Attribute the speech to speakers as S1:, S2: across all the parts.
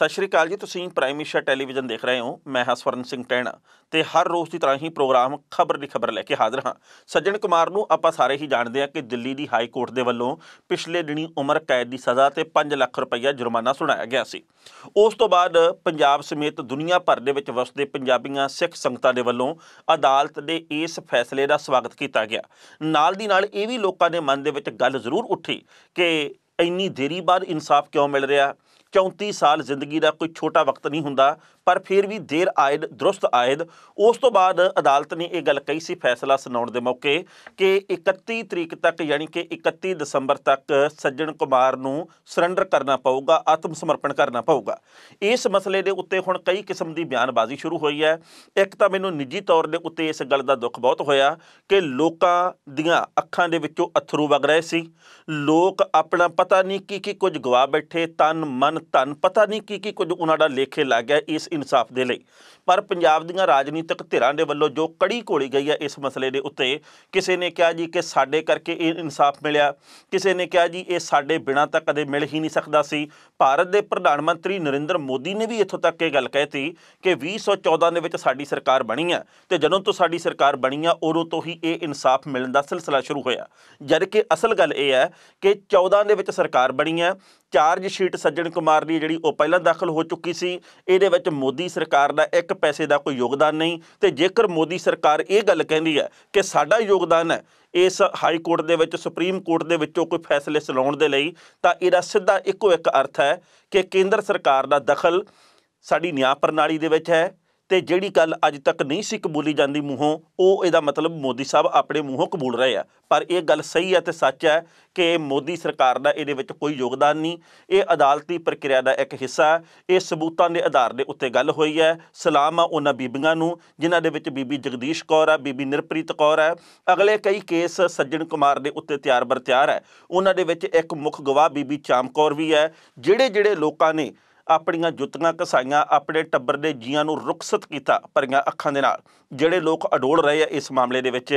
S1: ਸਤਿ ਸ਼੍ਰੀ ਅਕਾਲ ਜੀ ਤੁਸੀਂ ਪ੍ਰਾਈਮ ਟੈਲੀਵਿਜ਼ਨ ਦੇਖ ਰਹੇ ਹੋ ਮੈਂ ਹਸਵਰਨ ਸਿੰਘ ਟੈਣਾ ਤੇ ਹਰ ਰੋਜ਼ ਦੀ ਤਰ੍ਹਾਂ ਹੀ ਪ੍ਰੋਗਰਾਮ ਖਬਰ ਦੀ ਖਬਰ ਲੈ ਕੇ ਹਾਜ਼ਰ ਹਾਂ ਸੱਜਣ ਕੁਮਾਰ ਨੂੰ ਆਪਾਂ ਸਾਰੇ ਹੀ ਜਾਣਦੇ ਹਾਂ ਕਿ ਦਿੱਲੀ ਦੀ ਹਾਈ ਕੋਰਟ ਦੇ ਵੱਲੋਂ ਪਿਛਲੇ ਦਿਨੀ ਉਮਰ ਕੈਦ ਦੀ ਸਜ਼ਾ ਤੇ 5 ਲੱਖ ਰੁਪਈਆ ਜੁਰਮਾਨਾ ਸੁਣਾਇਆ ਗਿਆ ਸੀ ਉਸ ਤੋਂ ਬਾਅਦ ਪੰਜਾਬ ਸਮੇਤ ਦੁਨੀਆ ਭਰ ਦੇ ਵਿੱਚ ਵਸਦੇ ਪੰਜਾਬੀਆਂ ਸਿੱਖ ਸੰਗਤਾਂ ਦੇ ਵੱਲੋਂ ਅਦਾਲਤ ਦੇ ਇਸ ਫੈਸਲੇ ਦਾ ਸਵਾਗਤ ਕੀਤਾ ਗਿਆ ਨਾਲ ਦੀ ਨਾਲ ਇਹ ਵੀ ਲੋਕਾਂ ਦੇ ਮਨ ਦੇ ਵਿੱਚ ਗੱਲ ਜ਼ਰੂਰ ਉੱਠੀ ਕਿ ਇੰਨੀ ਦੇਰੀ ਬਾਅਦ ਇਨਸਾਫ ਕਿਉਂ ਮਿਲ ਰਿਹਾ 34 ਸਾਲ ਜ਼ਿੰਦਗੀ ਦਾ ਕੋਈ ਛੋਟਾ ਵਕਤ ਨਹੀਂ ਹੁੰਦਾ ਪਰ ਫਿਰ ਵੀ ਦੇਰ ਆਇਦ ਦਰਸਤ ਆਇਦ ਉਸ ਤੋਂ ਬਾਅਦ ਅਦਾਲਤ ਨੇ ਇਹ ਗੱਲ ਕਹੀ ਸੀ ਫੈਸਲਾ ਸੁਣਾਉਣ ਦੇ ਮੌਕੇ ਕਿ 31 ਤਰੀਕ ਤੱਕ ਯਾਨੀ ਕਿ 31 ਦਸੰਬਰ ਤੱਕ ਸੱਜਣ ਕੁਮਾਰ ਨੂੰ ਸਰੈਂਡਰ ਕਰਨਾ ਪਊਗਾ ਆਤਮ ਸਮਰਪਣ ਕਰਨਾ ਪਊਗਾ ਇਸ ਮਸਲੇ ਦੇ ਉੱਤੇ ਹੁਣ ਕਈ ਕਿਸਮ ਦੀ ਬਿਆਨਬਾਜ਼ੀ ਸ਼ੁਰੂ ਹੋਈ ਹੈ ਇੱਕ ਤਾਂ ਮੈਨੂੰ ਨਿੱਜੀ ਤੌਰ ਦੇ ਉੱਤੇ ਇਸ ਗੱਲ ਦਾ ਦੁੱਖ ਬਹੁਤ ਹੋਇਆ ਕਿ ਲੋਕਾਂ ਦੀਆਂ ਅੱਖਾਂ ਦੇ ਵਿੱਚੋਂ ਅਥਰੂ ਵਗ ਰਹੇ ਸੀ ਲੋਕ ਆਪਣਾ ਪਤਾ ਨਹੀਂ ਕੀ ਕੀ ਕੁਝ ਗਵਾ ਬੈਠੇ ਤਨ ਮਨ ਧਨ ਪਤਾ ਨਹੀਂ ਕੀ ਕੀ ਕੁਝ ਉਹਨਾਂ ਦਾ ਲੇਖੇ ਲੱਗ ਗਿਆ ਇਸ ਇਨਸਾਫ ਦੇ ਲਈ ਪਰ ਪੰਜਾਬ ਦੀਆਂ ਰਾਜਨੀਤਿਕ ਧਿਰਾਂ ਦੇ ਵੱਲੋਂ ਜੋ ਕੜੀ ਕੋਲੀ ਗਈ ਹੈ ਇਸ ਮਸਲੇ ਦੇ ਉੱਤੇ ਕਿਸੇ ਨੇ ਕਿਹਾ ਜੀ ਕਿ ਸਾਡੇ ਕਰਕੇ ਇਹ ਇਨਸਾਫ ਮਿਲਿਆ ਕਿਸੇ ਨੇ ਕਿਹਾ ਜੀ ਇਹ ਸਾਡੇ ਬਿਨਾ ਤਾਂ ਕਦੇ ਮਿਲ ਹੀ ਨਹੀਂ ਸਕਦਾ ਸੀ ਭਾਰਤ ਦੇ ਪ੍ਰਧਾਨ ਮੰਤਰੀ ਨਰਿੰਦਰ ਮੋਦੀ ਨੇ ਵੀ ਇੱਥੋਂ ਤੱਕ ਇਹ ਗੱਲ ਕਹਿਤੀ ਕਿ 2014 ਦੇ ਵਿੱਚ ਸਾਡੀ ਸਰਕਾਰ ਬਣੀ ਹੈ ਤੇ ਜਦੋਂ ਤੋਂ ਸਾਡੀ ਸਰਕਾਰ ਬਣੀ ਹੈ ਉਦੋਂ ਤੋਂ ਹੀ ਇਹ ਇਨਸਾਫ ਮਿਲਣ ਦਾ ਸਿਲਸਿਲਾ ਸ਼ੁਰੂ ਹੋਇਆ ਜਦ ਕਿ ਅਸਲ ਗੱਲ ਇਹ ਹੈ ਕਿ 14 ਦੇ ਵਿੱਚ ਸਰਕਾਰ ਬਣੀ ਹੈ ਚਾਰਜ ਸ਼ੀਟ ਸੱਜਣ ਕੁਮਾਰ ਦੀ ਜਿਹੜੀ ਉਹ ਪਹਿਲਾਂ ਦਾਖਲ ਹੋ ਚੁੱਕੀ ਸੀ ਇਹਦੇ ਵਿੱਚ ਮੋਦੀ ਸਰਕਾਰ ਦਾ ਇੱਕ ਪੈਸੇ ਦਾ ਕੋਈ ਯੋਗਦਾਨ ਨਹੀਂ ਤੇ ਜੇਕਰ ਮੋਦੀ ਸਰਕਾਰ ਇਹ ਗੱਲ ਕਹਿੰਦੀ ਹੈ ਕਿ ਸਾਡਾ ਯੋਗਦਾਨ ਹੈ ਇਸ ਹਾਈ ਕੋਰਟ ਦੇ ਵਿੱਚ ਸੁਪਰੀਮ ਕੋਰਟ ਦੇ ਵਿੱਚੋਂ ਕੋਈ ਫੈਸਲੇ ਸੁਣਾਉਣ ਦੇ ਲਈ ਤਾਂ ਇਹਦਾ ਸਿੱਧਾ ਇੱਕੋ ਇੱਕ ਅਰਥ ਹੈ ਕਿ ਕੇਂਦਰ ਸਰਕਾਰ ਦਾ ਦਖਲ ਸਾਡੀ ਨਿਆਂ ਪ੍ਰਣਾਲੀ ਦੇ ਵਿੱਚ ਹੈ ਤੇ ਜਿਹੜੀ ਗੱਲ ਅੱਜ ਤੱਕ ਨਹੀਂ ਸੀ ਕਬੂਲੀ ਜਾਂਦੀ ਮੂੰਹੋਂ ਉਹ ਇਹਦਾ ਮਤਲਬ ਮੋਦੀ ਸਾਹਿਬ ਆਪਣੇ ਮੂੰਹੋਂ ਕਬੂਲ ਰਹੇ ਆ ਪਰ ਇਹ ਗੱਲ ਸਹੀ ਹੈ ਤੇ ਸੱਚ ਹੈ ਕਿ ਮੋਦੀ ਸਰਕਾਰ ਦਾ ਇਹਦੇ ਵਿੱਚ ਕੋਈ ਯੋਗਦਾਨ ਨਹੀਂ ਇਹ ਅਦਾਲਤੀ ਪ੍ਰਕਿਰਿਆ ਦਾ ਇੱਕ ਹਿੱਸਾ ਇਹ ਸਬੂਤਾਂ ਦੇ ਆਧਾਰ ਦੇ ਉੱਤੇ ਗੱਲ ਹੋਈ ਹੈ ਸਲਾਮ ਆ ਉਹਨਾਂ ਬੀਬੀਆਂ ਨੂੰ ਜਿਨ੍ਹਾਂ ਦੇ ਵਿੱਚ ਬੀਬੀ ਜਗਦੀਸ਼ ਕੌਰ ਆ ਬੀਬੀ ਨਿਰਪ੍ਰੀਤ ਕੌਰ ਆ ਅਗਲੇ ਕਈ ਕੇਸ ਸੱਜਣ ਕੁਮਾਰ ਦੇ ਉੱਤੇ ਤਿਆਰ ਬਰ ਤਿਆਰ ਹੈ ਉਹਨਾਂ ਦੇ ਵਿੱਚ ਇੱਕ ਮੁੱਖ ਗਵਾਹ ਬੀਬੀ ਚਾਮਕੌਰ ਵੀ ਹੈ ਜਿਹੜੇ ਜਿਹੜੇ ਲੋਕਾਂ ਨੇ ਆਪਣੀਆਂ ਜੁੱਤੀਆਂ ਕਸਾਈਆਂ ਆਪਣੇ ਟੱਬਰ ਦੇ ਜੀਆਂ ਨੂੰ ਰੁਖਸਤ ਕੀਤਾ ਭਰੀਆਂ ਅੱਖਾਂ ਦੇ ਨਾਲ ਜਿਹੜੇ ਲੋਕ ਅਡੋਲ ਰਹੇ ਆ ਇਸ ਮਾਮਲੇ ਦੇ ਵਿੱਚ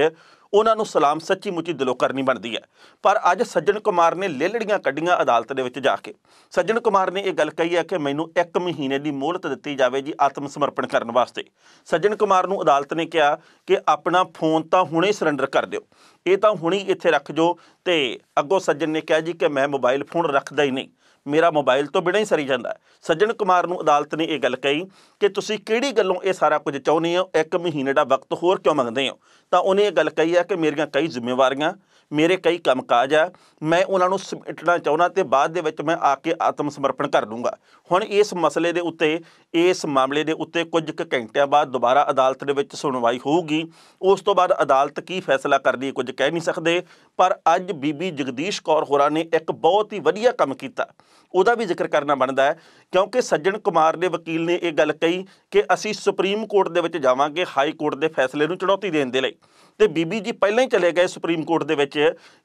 S1: ਉਹਨਾਂ ਨੂੰ ਸਲਾਮ ਸੱਚੀ ਮੁੱਚੀ ਦਿਲੋਂ ਕਰਨੀ ਬਣਦੀ ਹੈ ਪਰ ਅੱਜ ਸੱਜਣ ਕੁਮਾਰ ਨੇ ਲੇਲੜੀਆਂ ਕੱਢੀਆਂ ਅਦਾਲਤ ਦੇ ਵਿੱਚ ਜਾ ਕੇ ਸੱਜਣ ਕੁਮਾਰ ਨੇ ਇਹ ਗੱਲ ਕਹੀ ਹੈ ਕਿ ਮੈਨੂੰ 1 ਮਹੀਨੇ ਦੀ ਮੋਹਲਤ ਦਿੱਤੀ ਜਾਵੇ ਜੀ ਆਤਮ ਸਮਰਪਣ ਕਰਨ ਵਾਸਤੇ ਸੱਜਣ ਕੁਮਾਰ ਨੂੰ ਅਦਾਲਤ ਨੇ ਕਿਹਾ ਕਿ ਆਪਣਾ ਫੋਨ ਤਾਂ ਹੁਣੇ ਸਰੈਂਡਰ ਕਰ ਦਿਓ ਇਹ ਤਾਂ ਹੁਣੇ ਇੱਥੇ ਰੱਖ ਜੋ ਤੇ ਅੱਗੋਂ ਸੱਜਣ ਨੇ ਕਿਹਾ ਜੀ ਕਿ ਮੈਂ ਮੋਬਾਈਲ ਫੋਨ ਰੱਖਦਾ ਹੀ ਨਹੀਂ ਮੇਰਾ ਮੋਬਾਈਲ ਤੋਂ ਬਿਨਾਂ ਹੀ ਸਰੀ ਜਾਂਦਾ ਸੱਜਣ ਕੁਮਾਰ ਨੂੰ ਅਦਾਲਤ ਨੇ ਇਹ ਗੱਲ ਕਹੀ ਕਿ ਤੁਸੀਂ ਕਿਹੜੀ ਗੱਲੋਂ ਇਹ ਸਾਰਾ ਕੁਝ ਚਾਹੁੰਦੇ ਹੋ ਇੱਕ ਮਹੀਨੇ ਦਾ ਵਕਤ ਹੋਰ ਕਿਉਂ ਮੰਗਦੇ ਹੋ ਤਾਂ ਉਹਨੇ ਇਹ ਗੱਲ ਕਹੀ ਹੈ ਕਿ ਮੇਰੀਆਂ ਕਈ ਜ਼ਿੰਮੇਵਾਰੀਆਂ ਮੇਰੇ ਕਈ ਕੰਮਕਾਜ ਆ ਮੈਂ ਉਹਨਾਂ ਨੂੰ ਸਮੇਟਣਾ ਚਾਹੁੰਦਾ ਤੇ ਬਾਅਦ ਦੇ ਵਿੱਚ ਮੈਂ ਆ ਕੇ ਆਤਮ ਸਮਰਪਣ ਕਰ ਲੂੰਗਾ ਹੁਣ ਇਸ ਮਸਲੇ ਦੇ ਉੱਤੇ ਇਸ ਮਾਮਲੇ ਦੇ ਉੱਤੇ ਕੁਝ ਕੁ ਘੰਟਿਆਂ ਬਾਅਦ ਦੁਬਾਰਾ ਅਦਾਲਤ ਦੇ ਵਿੱਚ ਸੁਣਵਾਈ ਹੋਊਗੀ ਉਸ ਤੋਂ ਬਾਅਦ ਅਦਾਲਤ ਕੀ ਫੈਸਲਾ ਕਰਦੀ ਹੈ ਕੁਝ ਕਹਿ ਨਹੀਂ ਸਕਦੇ ਪਰ ਅੱਜ ਬੀਬੀ ਜਗਦੀਸ਼ ਕੌਰ ਹੋਰਾਂ ਨੇ ਇੱਕ ਬਹੁਤ ਹੀ ਵਧੀਆ ਕੰਮ ਕੀਤਾ ਉਹਦਾ ਵੀ ਜ਼ਿਕਰ ਕਰਨਾ ਬਣਦਾ ਹੈ ਕਿਉਂਕਿ ਸੱਜਣ ਕੁਮਾਰ ਦੇ ਵਕੀਲ ਨੇ ਇਹ ਗੱਲ ਕਹੀ ਕਿ ਅਸੀਂ ਸੁਪਰੀਮ ਕੋਰਟ ਦੇ ਵਿੱਚ ਜਾਵਾਂਗੇ ਹਾਈ ਕੋਰਟ ਦੇ ਫੈਸਲੇ ਨੂੰ ਚੁਣੌਤੀ ਦੇਣ ਦੇ ਲਈ ਤੇ ਬੀਬੀ ਜੀ ਪਹਿਲਾਂ ਹੀ ਚਲੇ ਗਏ ਸੁਪਰੀਮ ਕੋਰਟ ਦੇ ਵਿੱਚ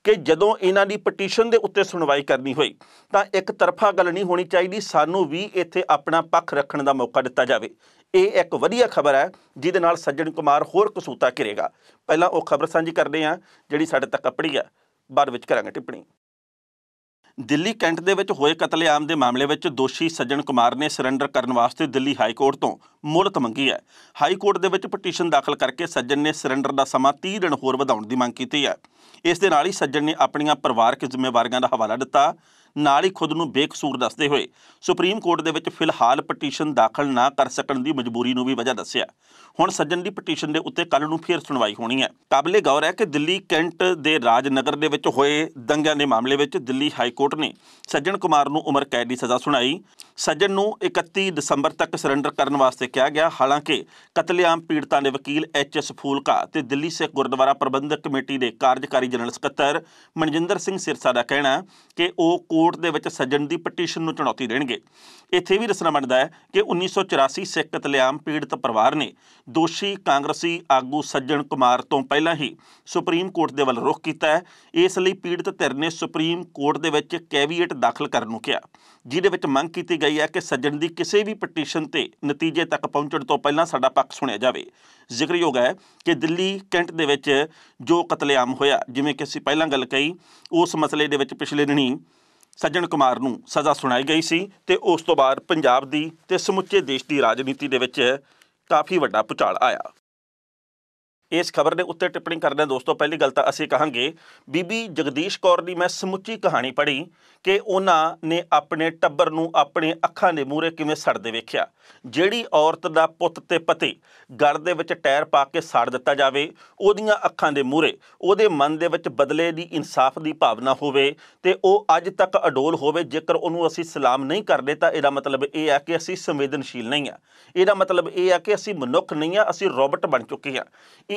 S1: ਕਿ ਜਦੋਂ ਇਹਨਾਂ ਦੀ ਪਟੀਸ਼ਨ ਦੇ ਉੱਤੇ ਸੁਣਵਾਈ ਕਰਨੀ ਹੋਈ ਤਾਂ ਇੱਕ ਤਰਫਾ ਗੱਲ ਨਹੀਂ ਹੋਣੀ ਚਾਹੀਦੀ ਸਾਨੂੰ ਵੀ ਇੱਥੇ ਆਪਣਾ ਪੱਖ ਰੱਖਣ ਦਾ ਮੌਕਾ ਦਿੱਤਾ ਜਾਵੇ ਇਹ ਇੱਕ ਵਧੀਆ ਖਬਰ ਹੈ ਜਿਹਦੇ ਨਾਲ ਸੱਜਣ ਕੁਮਾਰ ਹੋਰ ਕਸੂਤਾ ਕਰੇਗਾ ਪਹਿਲਾਂ ਉਹ ਖਬਰ ਸਾਂਝੀ ਕਰਦੇ ਆ ਜਿਹੜੀ ਸਾਡੇ ਤੱਕ ਅਪੜੀ ਆ ਬਾਅਦ ਵਿੱਚ ਕਰਾਂਗੇ ਟਿੱਪਣੀ ਦਿੱਲੀ ਕੈਂਟ ਦੇ ਵਿੱਚ ਹੋਏ ਕਤਲੇਆਮ ਦੇ ਮਾਮਲੇ ਵਿੱਚ ਦੋਸ਼ੀ ਸੱਜਣ ਕੁਮਾਰ ਨੇ ਸਰੈਂਡਰ ਕਰਨ ਵਾਸਤੇ ਦਿੱਲੀ ਹਾਈ ਕੋਰਟ ਤੋਂ ਮੁਲਤ ਮੰਗੀ ਹੈ ਹਾਈ ਕੋਰਟ ਦੇ ਵਿੱਚ ਪਟੀਸ਼ਨ ਦਾਖਲ ਕਰਕੇ ਸੱਜਣ ਨੇ ਸਰੈਂਡਰ ਦਾ ਸਮਾਂ 30 ਦਿਨ ਹੋਰ ਵਧਾਉਣ ਦੀ ਮੰਗ ਕੀਤੀ ਹੈ ਇਸ ਦੇ ਨਾਲ ਹੀ ਸੱਜਣ ਨੇ ਆਪਣੀਆਂ ਪਰਿਵਾਰਕ ਜ਼ਿੰਮੇਵਾਰੀਆਂ ਦਾ ਹਵਾਲਾ ਦਿੱਤਾ ਨਾਲ ਹੀ ਖੁਦ ਨੂੰ ਬੇਕਸੂਰ ਦੱਸਦੇ ਹੋਏ ਸੁਪਰੀਮ ਕੋਰਟ ਦੇ ਵਿੱਚ ਫਿਲਹਾਲ ਪਟੀਸ਼ਨ ਦਾਖਲ ਨਾ ਕਰ ਸਕਣ ਦੀ ਮਜਬੂਰੀ ਨੂੰ ਵੀ ਵਜ੍ਹਾ ਦੱਸਿਆ ਹੁਣ ਸੱਜਣ ਦੀ ਪਟੀਸ਼ਨ ਦੇ ਉੱਤੇ ਕੱਲ ਨੂੰ ਫੇਰ ਸੁਣਵਾਈ ਹੋਣੀ ਹੈ ਕਾਬਲੇ ਗੌਰ ਹੈ ਕਿ ਦਿੱਲੀ ਕੈਂਟ ਦੇ ਰਾਜਨਗਰ ਦੇ ਵਿੱਚ ਹੋਏ ਦੰਗਿਆਂ ਦੇ ਮਾਮਲੇ ਵਿੱਚ ਦਿੱਲੀ ਹਾਈ ਕੋਰਟ ਨੇ ਸੱਜਣ ਕੁਮਾਰ ਨੂੰ ਉਮਰ ਕੈਦ ਦੀ ਸਜ਼ਾ ਸੁਣਾਈ ਸੱਜਣ ਨੂੰ 31 ਦਸੰਬਰ ਤੱਕ ਸਰੈਂਡਰ ਕਰਨ ਵਾਸਤੇ ਕਿਹਾ ਗਿਆ ਹਾਲਾਂਕਿ ਕਤਲੇਆਮ ਪੀੜਤਾਂ ਦੇ ਵਕੀਲ ਐਚ ਐਸ ਫੂਲਕਾ ਤੇ ਦਿੱਲੀ ਸਿੱਖ ਗੁਰਦੁਆਰਾ ਪ੍ਰਬੰਧਕ ਕਮੇਟੀ ਦੇ ਕਾਰਜਕਾਰੀ ਜਨਰਲ ਸਕੱਤਰ ਮਨਜਿੰਦਰ ਸਿੰਘ ਸਿਰਸਾ ਦਾ ਕਹਿਣਾ ਕਿ ਉਹ ਕੋਰਟ ਦੇ ਵਿੱਚ ਸੱਜਣ ਦੀ ਪਟੀਸ਼ਨ ਨੂੰ ਚੁਣੌਤੀ ਦੇਣਗੇ ਇੱਥੇ ਵੀ ਰਸਨਾ ਬਣਦਾ ਹੈ ਕਿ 1984 ਸਿੱਖ ਕਤਲੇਆਮ ਪੀੜਤ ਪਰਿਵਾਰ ਨੇ ਦੋਸ਼ੀ ਕਾਂਗਰਸੀ ਆਗੂ ਸੱਜਣ ਕੁਮਾਰ ਤੋਂ ਪਹਿਲਾਂ ਹੀ ਸੁਪਰੀਮ ਕੋਰਟ ਦੇ ਵੱਲ ਰੁਖ ਕੀਤਾ ਹੈ ਇਸ ਲਈ ਪੀੜਤ ਧਿਰ ਨੇ ਸੁਪਰੀਮ ਕੋਰਟ ਦੇ ਵਿੱਚ ਕੈਵੀਏਟ ਦਾਖਲ ਕਰਨ ਨੂੰ ਕਿਹਾ ਜਿਹਦੇ ਵਿੱਚ ਮੰਗ ਕੀਤੀ ਗਈ ਆਈ ਹੈ ਕਿ ਸੱਜਣ ਦੀ ਕਿਸੇ ਵੀ ਪਟੀਸ਼ਨ ਤੇ ਨਤੀਜੇ ਤੱਕ ਪਹੁੰਚਣ ਤੋਂ ਪਹਿਲਾਂ ਸਾਡਾ ਪੱਖ ਸੁਣਿਆ ਜਾਵੇ ਜ਼ਿਕਰਯੋਗ ਹੈ ਕਿ ਦਿੱਲੀ ਕੈਂਟ ਦੇ ਵਿੱਚ ਜੋ ਕਤਲੇਆਮ ਹੋਇਆ ਜਿਵੇਂ ਕਿ ਅਸੀਂ ਪਹਿਲਾਂ ਗੱਲ ਕਹੀ ਉਸ ਮਸਲੇ ਦੇ ਵਿੱਚ ਪਿਛਲੇ ਦਿਨੀ ਸੱਜਣ ਕੁਮਾਰ ਨੂੰ ਸਜ਼ਾ ਸੁਣਾਈ ਗਈ ਸੀ ਤੇ ਉਸ ਤੋਂ ਬਾਅਦ ਪੰਜਾਬ ਦੀ ਤੇ ਸਮੁੱਚੇ ਦੇਸ਼ ਦੀ ਰਾਜਨੀਤੀ ਦੇ ਵਿੱਚ ਕਾਫੀ ਵੱਡਾ ਪੁਚਾਲ ਆਇਆ ਇਸ ਖਬਰ ਦੇ ਉੱਤੇ ਟਿੱਪਣੀ ਕਰਦੇ ਹਾਂ ਦੋਸਤੋ ਪਹਿਲੀ ਗੱਲ ਤਾਂ ਅਸੀਂ ਕਹਾਂਗੇ ਬੀਬੀ ਜਗਦੀਸ਼ ਕੌਰ ਦੀ ਮੈਂ ਸਮੁੱਚੀ ਕਹਾਣੀ ਪੜ੍ਹੀ ਕਿ ਉਹਨਾਂ ਨੇ ਆਪਣੇ ਟੱਬਰ ਨੂੰ ਆਪਣੇ ਅੱਖਾਂ ਦੇ ਮੂਹਰੇ ਕਿਵੇਂ ਸੜਦੇ ਵੇਖਿਆ ਜਿਹੜੀ ਔਰਤ ਦਾ ਪੁੱਤ ਤੇ ਪਤੀ ਗੜ ਦੇ ਵਿੱਚ ਟਾਇਰ ਪਾ ਕੇ ਸੜ ਦਿੱਤਾ ਜਾਵੇ ਉਹਦੀਆਂ ਅੱਖਾਂ ਦੇ ਮੂਹਰੇ ਉਹਦੇ ਮਨ ਦੇ ਵਿੱਚ ਬਦਲੇ ਦੀ ਇਨਸਾਫ ਦੀ ਭਾਵਨਾ ਹੋਵੇ ਤੇ ਉਹ ਅੱਜ ਤੱਕ ਅਡੋਲ ਹੋਵੇ ਜੇਕਰ ਉਹਨੂੰ ਅਸੀਂ ਸਲਾਮ ਨਹੀਂ ਕਰਦੇ ਤਾਂ ਇਹਦਾ ਮਤਲਬ ਇਹ ਹੈ ਕਿ ਅਸੀਂ ਸੰਵੇਦਨਸ਼ੀਲ ਨਹੀਂ ਆ ਇਹਦਾ ਮਤਲਬ ਇਹ ਹੈ ਕਿ ਅਸੀਂ ਮਨੁੱਖ ਨਹੀਂ ਆ ਅਸੀਂ ਰੋਬਟ ਬਣ ਚੁੱਕੇ ਆ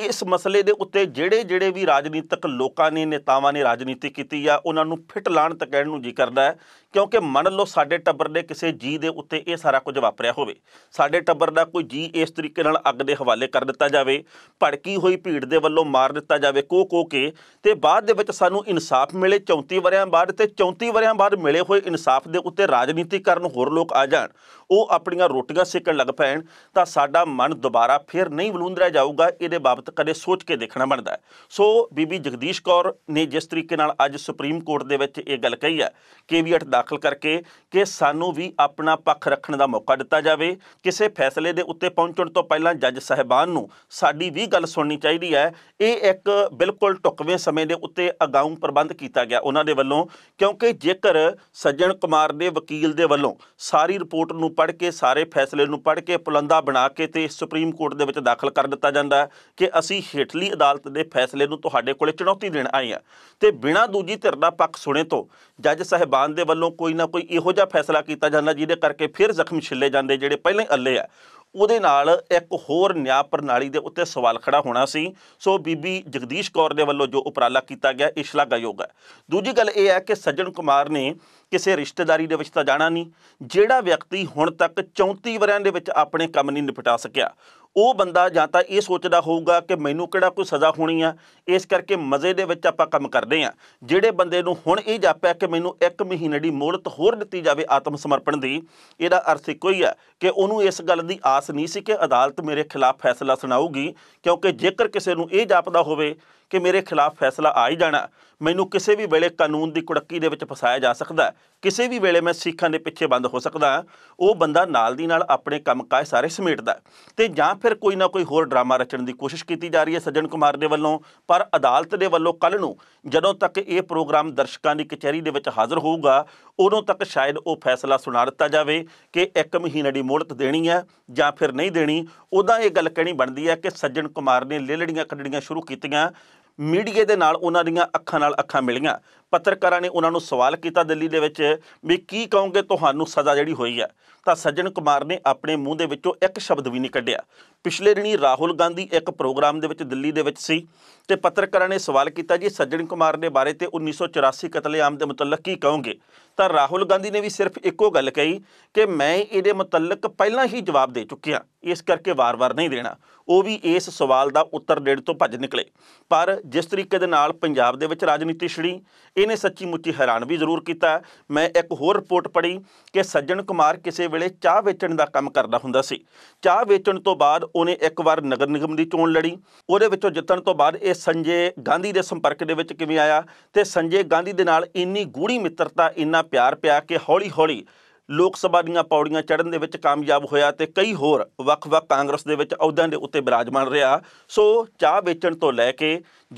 S1: ਇਸ ਮਸਲੇ ਦੇ ਉੱਤੇ ਜਿਹੜੇ ਜਿਹੜੇ ਵੀ ਰਾਜਨੀਤਿਕ ਲੋਕਾਂ ਨੇ ਨੇਤਾਵਾਂ ਨੇ ਰਾਜਨੀਤੀ ਕੀਤੀ ਆ ਉਹਨਾਂ ਨੂੰ ਫਿਟ ਲਾਣ ਤੱਕ ਕਹਿਣ ਨੂੰ ਜੀ ਕਰਦਾ ਹੈ ਕਿਉਂਕਿ ਮੰਨ ਲਓ ਸਾਡੇ ਟੱਬਰ ਦੇ ਕਿਸੇ ਜੀ ਦੇ ਉੱਤੇ ਇਹ ਸਾਰਾ ਕੁਝ ਵਾਪਰਿਆ ਹੋਵੇ ਸਾਡੇ ਟੱਬਰ ਦਾ ਕੋਈ ਜੀ ਇਸ ਤਰੀਕੇ ਨਾਲ ਅੱਗ ਦੇ ਹਵਾਲੇ ਕਰ ਦਿੱਤਾ ਜਾਵੇ ਭੜਕੀ ਹੋਈ ਭੀੜ ਦੇ ਵੱਲੋਂ ਮਾਰ ਦਿੱਤਾ ਜਾਵੇ ਕੋ ਕੋ ਕੇ ਤੇ ਬਾਅਦ ਦੇ ਵਿੱਚ ਸਾਨੂੰ ਇਨਸਾਫ ਮਿਲੇ 34 ਵਰਿਆਂ ਬਾਅਦ ਤੇ 34 ਵਰਿਆਂ ਬਾਅਦ ਮਿਲੇ ਹੋਏ ਇਨਸਾਫ ਦੇ ਉੱਤੇ ਰਾਜਨੀਤੀ ਕਰਨ ਹੋਰ ਲੋਕ ਆ ਜਾਣ ਉਹ ਆਪਣੀਆਂ ਰੋਟੀਆਂ ਸੇਕਣ ਲੱਗ ਪੈਣ ਤਾਂ ਸਾਡਾ ਮਨ ਦੁਬਾਰਾ ਫੇਰ ਨਹੀਂ ਬਲੂੰਦਰਾ ਜਾਊਗਾ ਇਹਦੇ ਬਾਬਤ ਕਦੇ ਸੋਚ ਕੇ ਦੇਖਣਾ ਬਣਦਾ ਸੋ ਬੀਬੀ ਜਗਦੀਸ਼ ਕੌਰ ਨੇ ਜਿਸ ਤਰੀਕੇ ਨਾਲ ਅੱਜ ਸੁਪਰੀਮ ਕੋਰਟ ਦੇ ਵਿੱਚ ਇਹ ਗੱਲ ਕਹੀ ਹੈ ਵੀ ਦਾ ਦਾਖਲ ਕਰਕੇ ਕਿ ਸਾਨੂੰ ਵੀ ਆਪਣਾ ਪੱਖ ਰੱਖਣ ਦਾ ਮੌਕਾ ਦਿੱਤਾ ਜਾਵੇ ਕਿਸੇ ਫੈਸਲੇ ਦੇ ਉੱਤੇ ਪਹੁੰਚਣ ਤੋਂ ਪਹਿਲਾਂ ਜੱਜ ਸਹਿਬਾਨ ਨੂੰ ਸਾਡੀ ਵੀ ਗੱਲ ਸੁਣਨੀ ਚਾਹੀਦੀ ਹੈ ਇਹ ਇੱਕ ਬਿਲਕੁਲ ਟੁਕਵੇਂ ਸਮੇਂ ਦੇ ਉੱਤੇ ਅਗਾਊਂ ਪ੍ਰਬੰਧ ਕੀਤਾ ਗਿਆ ਉਹਨਾਂ ਦੇ ਵੱਲੋਂ ਕਿਉਂਕਿ ਜੇਕਰ ਸੱਜਣ ਕੁਮਾਰ ਦੇ ਵਕੀਲ ਦੇ ਵੱਲੋਂ ਸਾਰੀ ਰਿਪੋਰਟ ਨੂੰ ਪੜ੍ਹ ਕੇ ਸਾਰੇ ਫੈਸਲੇ ਨੂੰ ਪੜ੍ਹ ਕੇ ਪੁਲੰਦਾ ਬਣਾ ਕੇ ਤੇ ਸੁਪਰੀਮ ਕੋਰਟ ਦੇ ਵਿੱਚ ਦਾਖਲ ਕਰ ਦਿੱਤਾ ਜਾਂਦਾ ਕਿ ਅਸੀਂ ਹੇਠਲੀ ਅਦਾਲਤ ਦੇ ਫੈਸਲੇ ਨੂੰ ਤੁਹਾਡੇ ਕੋਲੇ ਚੁਣੌਤੀ ਦੇਣ ਆਏ ਆ ਤੇ ਬਿਨਾਂ ਦੂਜੀ ਧਿਰ ਦਾ ਪੱਖ ਸੁਣੇ ਤੋਂ ਜੱਜ ਸਹਿਬਾਨ ਦੇ ਵੱਲੋਂ ਕੋਈ ਨਾ ਕੋਈ ਇਹੋ ਜਿਹਾ ਫੈਸਲਾ ਕੀਤਾ ਜਾਂਦਾ ਜਿਹਦੇ ਕਰਕੇ ਫਿਰ ਜ਼ਖਮ ਛਿੱਲੇ ਜਾਂਦੇ ਜਿਹੜੇ ਪਹਿਲਾਂ ਹੀ ਅੱਲੇ ਆ ਉਹਦੇ ਨਾਲ ਇੱਕ ਹੋਰ ਨਿਆਂ ਪ੍ਰਣਾਲੀ ਦੇ ਉੱਤੇ ਸਵਾਲ ਖੜਾ ਹੋਣਾ ਸੀ ਸੋ ਬੀਬੀ ਜਗਦੀਸ਼ ਕੌਰ ਦੇ ਵੱਲੋਂ ਜੋ ਉਪਰਾਲਾ ਕੀਤਾ ਗਿਆ ਇਹ ਸ਼ਲਾਘਾਯੋਗ ਹੈ ਦੂਜੀ ਗੱਲ ਇਹ ਹੈ ਕਿ ਸੱਜਣ ਕੁਮਾਰ ਨੇ ਕਿਸੇ ਰਿਸ਼ਤੇਦਾਰੀ ਦੇ ਵਿੱਚ ਤਾਂ ਜਾਣਾ ਨਹੀਂ ਜਿਹੜਾ ਵਿਅਕਤੀ ਹੁਣ ਤੱਕ 34 ਵਰਿਆਂ ਦੇ ਵਿੱਚ ਆਪਣੇ ਕੰਮ ਨਹੀਂ ਨਿਪਟਾ ਸਕਿਆ ਉਹ ਬੰਦਾ ਜਾਂ ਤਾਂ ਇਹ ਸੋਚਦਾ ਹੋਊਗਾ ਕਿ ਮੈਨੂੰ ਕਿਹੜਾ ਕੋਈ ਸਜ਼ਾ ਹੋਣੀ ਆ ਇਸ ਕਰਕੇ ਮਜ਼ੇ ਦੇ ਵਿੱਚ ਆਪਾਂ ਕੰਮ ਕਰਦੇ ਆ ਜਿਹੜੇ ਬੰਦੇ ਨੂੰ ਹੁਣ ਇਹ ਜਾਪਿਆ ਕਿ ਮੈਨੂੰ 1 ਮਹੀਨੇ ਦੀ ਮੋਹਲਤ ਹੋਰ ਦਿੱਤੀ ਜਾਵੇ ਆਤਮ ਸਮਰਪਣ ਦੀ ਇਹਦਾ ਅਰਥ ਇੱਕੋ ਹੀ ਆ ਕਿ ਉਹਨੂੰ ਇਸ ਗੱਲ ਦੀ ਆਸ ਨਹੀਂ ਸੀ ਕਿ ਅਦਾਲਤ ਮੇਰੇ ਖਿਲਾਫ ਫੈਸਲਾ ਸੁਣਾਊਗੀ ਕਿਉਂਕਿ ਜੇਕਰ ਕਿਸੇ ਨੂੰ ਇਹ ਜਾਪਦਾ ਹੋਵੇ ਕਿ ਮੇਰੇ ਖਿਲਾਫ ਫੈਸਲਾ ਆ ਹੀ ਜਾਣਾ ਮੈਨੂੰ ਕਿਸੇ ਵੀ ਵੇਲੇ ਕਾਨੂੰਨ ਦੀ ਕੁੜੱਕੀ ਦੇ ਵਿੱਚ ਫਸਾਇਆ ਜਾ ਸਕਦਾ ਕਿਸੇ ਵੀ ਵੇਲੇ ਮੈਂ ਸਿੱਖਾਂ ਦੇ ਪਿੱਛੇ ਬੰਦ ਹੋ ਸਕਦਾ ਉਹ ਬੰਦਾ ਨਾਲ ਦੀ ਨਾਲ ਆਪਣੇ ਕੰਮਕਾਜ ਸਾਰੇ ਸਮੇਟਦਾ ਤੇ ਜਾਂ ਫਿਰ ਕੋਈ ਨਾ ਕੋਈ ਹੋਰ ਡਰਾਮਾ ਰਚਣ ਦੀ ਕੋਸ਼ਿਸ਼ ਕੀਤੀ ਜਾ ਰਹੀ ਹੈ ਸੱਜਣ ਕੁਮਾਰ ਦੇ ਵੱਲੋਂ ਪਰ ਅਦਾਲਤ ਦੇ ਵੱਲੋਂ ਕੱਲ ਨੂੰ ਜਦੋਂ ਤੱਕ ਇਹ ਪ੍ਰੋਗਰਾਮ ਦਰਸ਼ਕਾਂ ਦੀ ਕਚਹਿਰੀ ਦੇ ਵਿੱਚ ਹਾਜ਼ਰ ਹੋਊਗਾ ਉਦੋਂ ਤੱਕ ਸ਼ਾਇਦ ਉਹ ਫੈਸਲਾ ਸੁਣਾ ਦਿੱਤਾ ਜਾਵੇ ਕਿ ਇੱਕ ਮਹੀਨੇ ਦੀ ਮੋਹਲਤ ਦੇਣੀ ਹੈ ਜਾਂ ਫਿਰ ਨਹੀਂ ਦੇਣੀ ਉਹਦਾ ਇਹ ਗੱਲ ਕਹਿਣੀ ਬਣਦੀ ਹੈ ਕਿ ਸੱਜਣ ਕੁਮਾਰ ਨੇ ਲੇਲੜੀਆਂ ਕੱਢੜੀਆਂ ਸ਼ੁਰੂ ਕੀਤੀਆਂ ਮੀਡੀਆ ਦੇ ਨਾਲ ਉਹਨਾਂ ਦੀਆਂ ਅੱਖਾਂ ਨਾਲ ਅੱਖਾਂ ਮਿਲੀਆਂ ਪੱਤਰਕਾਰਾਂ ਨੇ ਉਹਨਾਂ ਨੂੰ ਸਵਾਲ ਕੀਤਾ ਦਿੱਲੀ ਦੇ ਵਿੱਚ ਵੀ ਕੀ ਕਹੋਗੇ ਤੁਹਾਨੂੰ ਸਜ਼ਾ ਜਿਹੜੀ ਹੋਈ ਹੈ ਤਾਂ ਸੱਜਣ ਕੁਮਾਰ ਨੇ ਆਪਣੇ ਮੂੰਹ ਦੇ ਵਿੱਚੋਂ ਇੱਕ ਸ਼ਬਦ ਵੀ ਨਹੀਂ ਕੱਢਿਆ ਪਿਛਲੇ ਦਿਨੀ ਰਾਹੁਲ ਗਾਂਧੀ ਇੱਕ ਪ੍ਰੋਗਰਾਮ ਦੇ ਵਿੱਚ ਦਿੱਲੀ ਦੇ ਵਿੱਚ ਸੀ ਤੇ ਪੱਤਰਕਾਰਾਂ ਨੇ ਸਵਾਲ ਕੀਤਾ ਜੀ ਸੱਜਣ ਕੁਮਾਰ ਦੇ ਬਾਰੇ ਤੇ 1984 ਕਤਲੇਆਮ ਦੇ ਮੁਤਲਕ ਕੀ ਕਹੋਗੇ ਤਾਂ ਰਾਹੁਲ ਗਾਂਧੀ ਨੇ ਵੀ ਸਿਰਫ ਇੱਕੋ ਗੱਲ ਕਹੀ ਕਿ ਮੈਂ ਇਹਦੇ ਮੁਤਲਕ ਪਹਿਲਾਂ ਹੀ ਜਵਾਬ ਦੇ ਚੁੱਕਿਆ ਇਸ ਕਰਕੇ ਵਾਰ-ਵਾਰ ਨਹੀਂ ਦੇਣਾ ਉਹ ਵੀ ਇਸ ਸਵਾਲ ਦਾ ਉੱਤਰ ਦੇਣ ਤੋਂ ਭੱਜ ਨਿਕਲੇ ਪਰ ਜਿਸ ਤਰੀਕੇ ਦੇ ਨਾਲ ਪੰਜਾਬ ਦੇ ਵਿੱਚ ਰਾਜਨੀਤੀ ਛੜੀ ਇਹਨੇ ਸੱਚੀ ਮੁੱਚੀ ਹੈਰਾਨ ਵੀ ਜ਼ਰੂਰ ਕੀਤਾ ਮੈਂ ਇੱਕ ਹੋਰ ਰਿਪੋਰਟ ਪੜ੍ਹੀ ਕਿ ਸੱਜਣ ਕੁਮਾਰ ਕਿਸੇ ਵੇਲੇ ਚਾਹ ਵੇਚਣ ਦਾ ਕੰਮ ਕਰਦਾ ਹੁੰਦਾ ਸੀ ਚਾਹ ਵੇਚਣ ਤੋਂ ਬਾਅਦ ਉਹਨੇ ਇੱਕ ਵਾਰ ਨਗਰ ਨਿਗਮ ਦੀ ਚੋਣ ਲੜੀ ਉਹਦੇ ਵਿੱਚੋਂ ਜਿੱਤਣ ਤੋਂ ਬਾਅਦ ਇਹ ਸੰਜੇ ਗਾਂਧੀ ਦੇ ਸੰਪਰਕ ਦੇ ਵਿੱਚ ਕਿਵੇਂ ਆਇਆ ਤੇ ਸੰਜੇ ਗਾਂਧੀ ਦੇ ਨਾਲ ਇੰਨੀ ਗੂੜੀ ਮਿੱਤਰਤਾ ਇੰਨਾ ਪਿਆਰ ਪਿਆ ਕਿ ਹੌਲੀ-ਹੌਲੀ ਲੋਕ ਸਭਾ ਦੀਆਂ ਪੌੜੀਆਂ ਚੜ੍ਹਨ ਦੇ ਵਿੱਚ ਕਾਮਯਾਬ ਹੋਇਆ ਤੇ ਕਈ ਹੋਰ ਵੱਖ-ਵੱਖ ਕਾਂਗਰਸ ਦੇ ਵਿੱਚ ਅਹੁਦਿਆਂ ਦੇ ਉੱਤੇ ਬਿਰਾਜਮਾਨ ਰਿਹਾ ਸੋ ਚਾਹ ਵੇਚਣ ਤੋਂ ਲੈ ਕੇ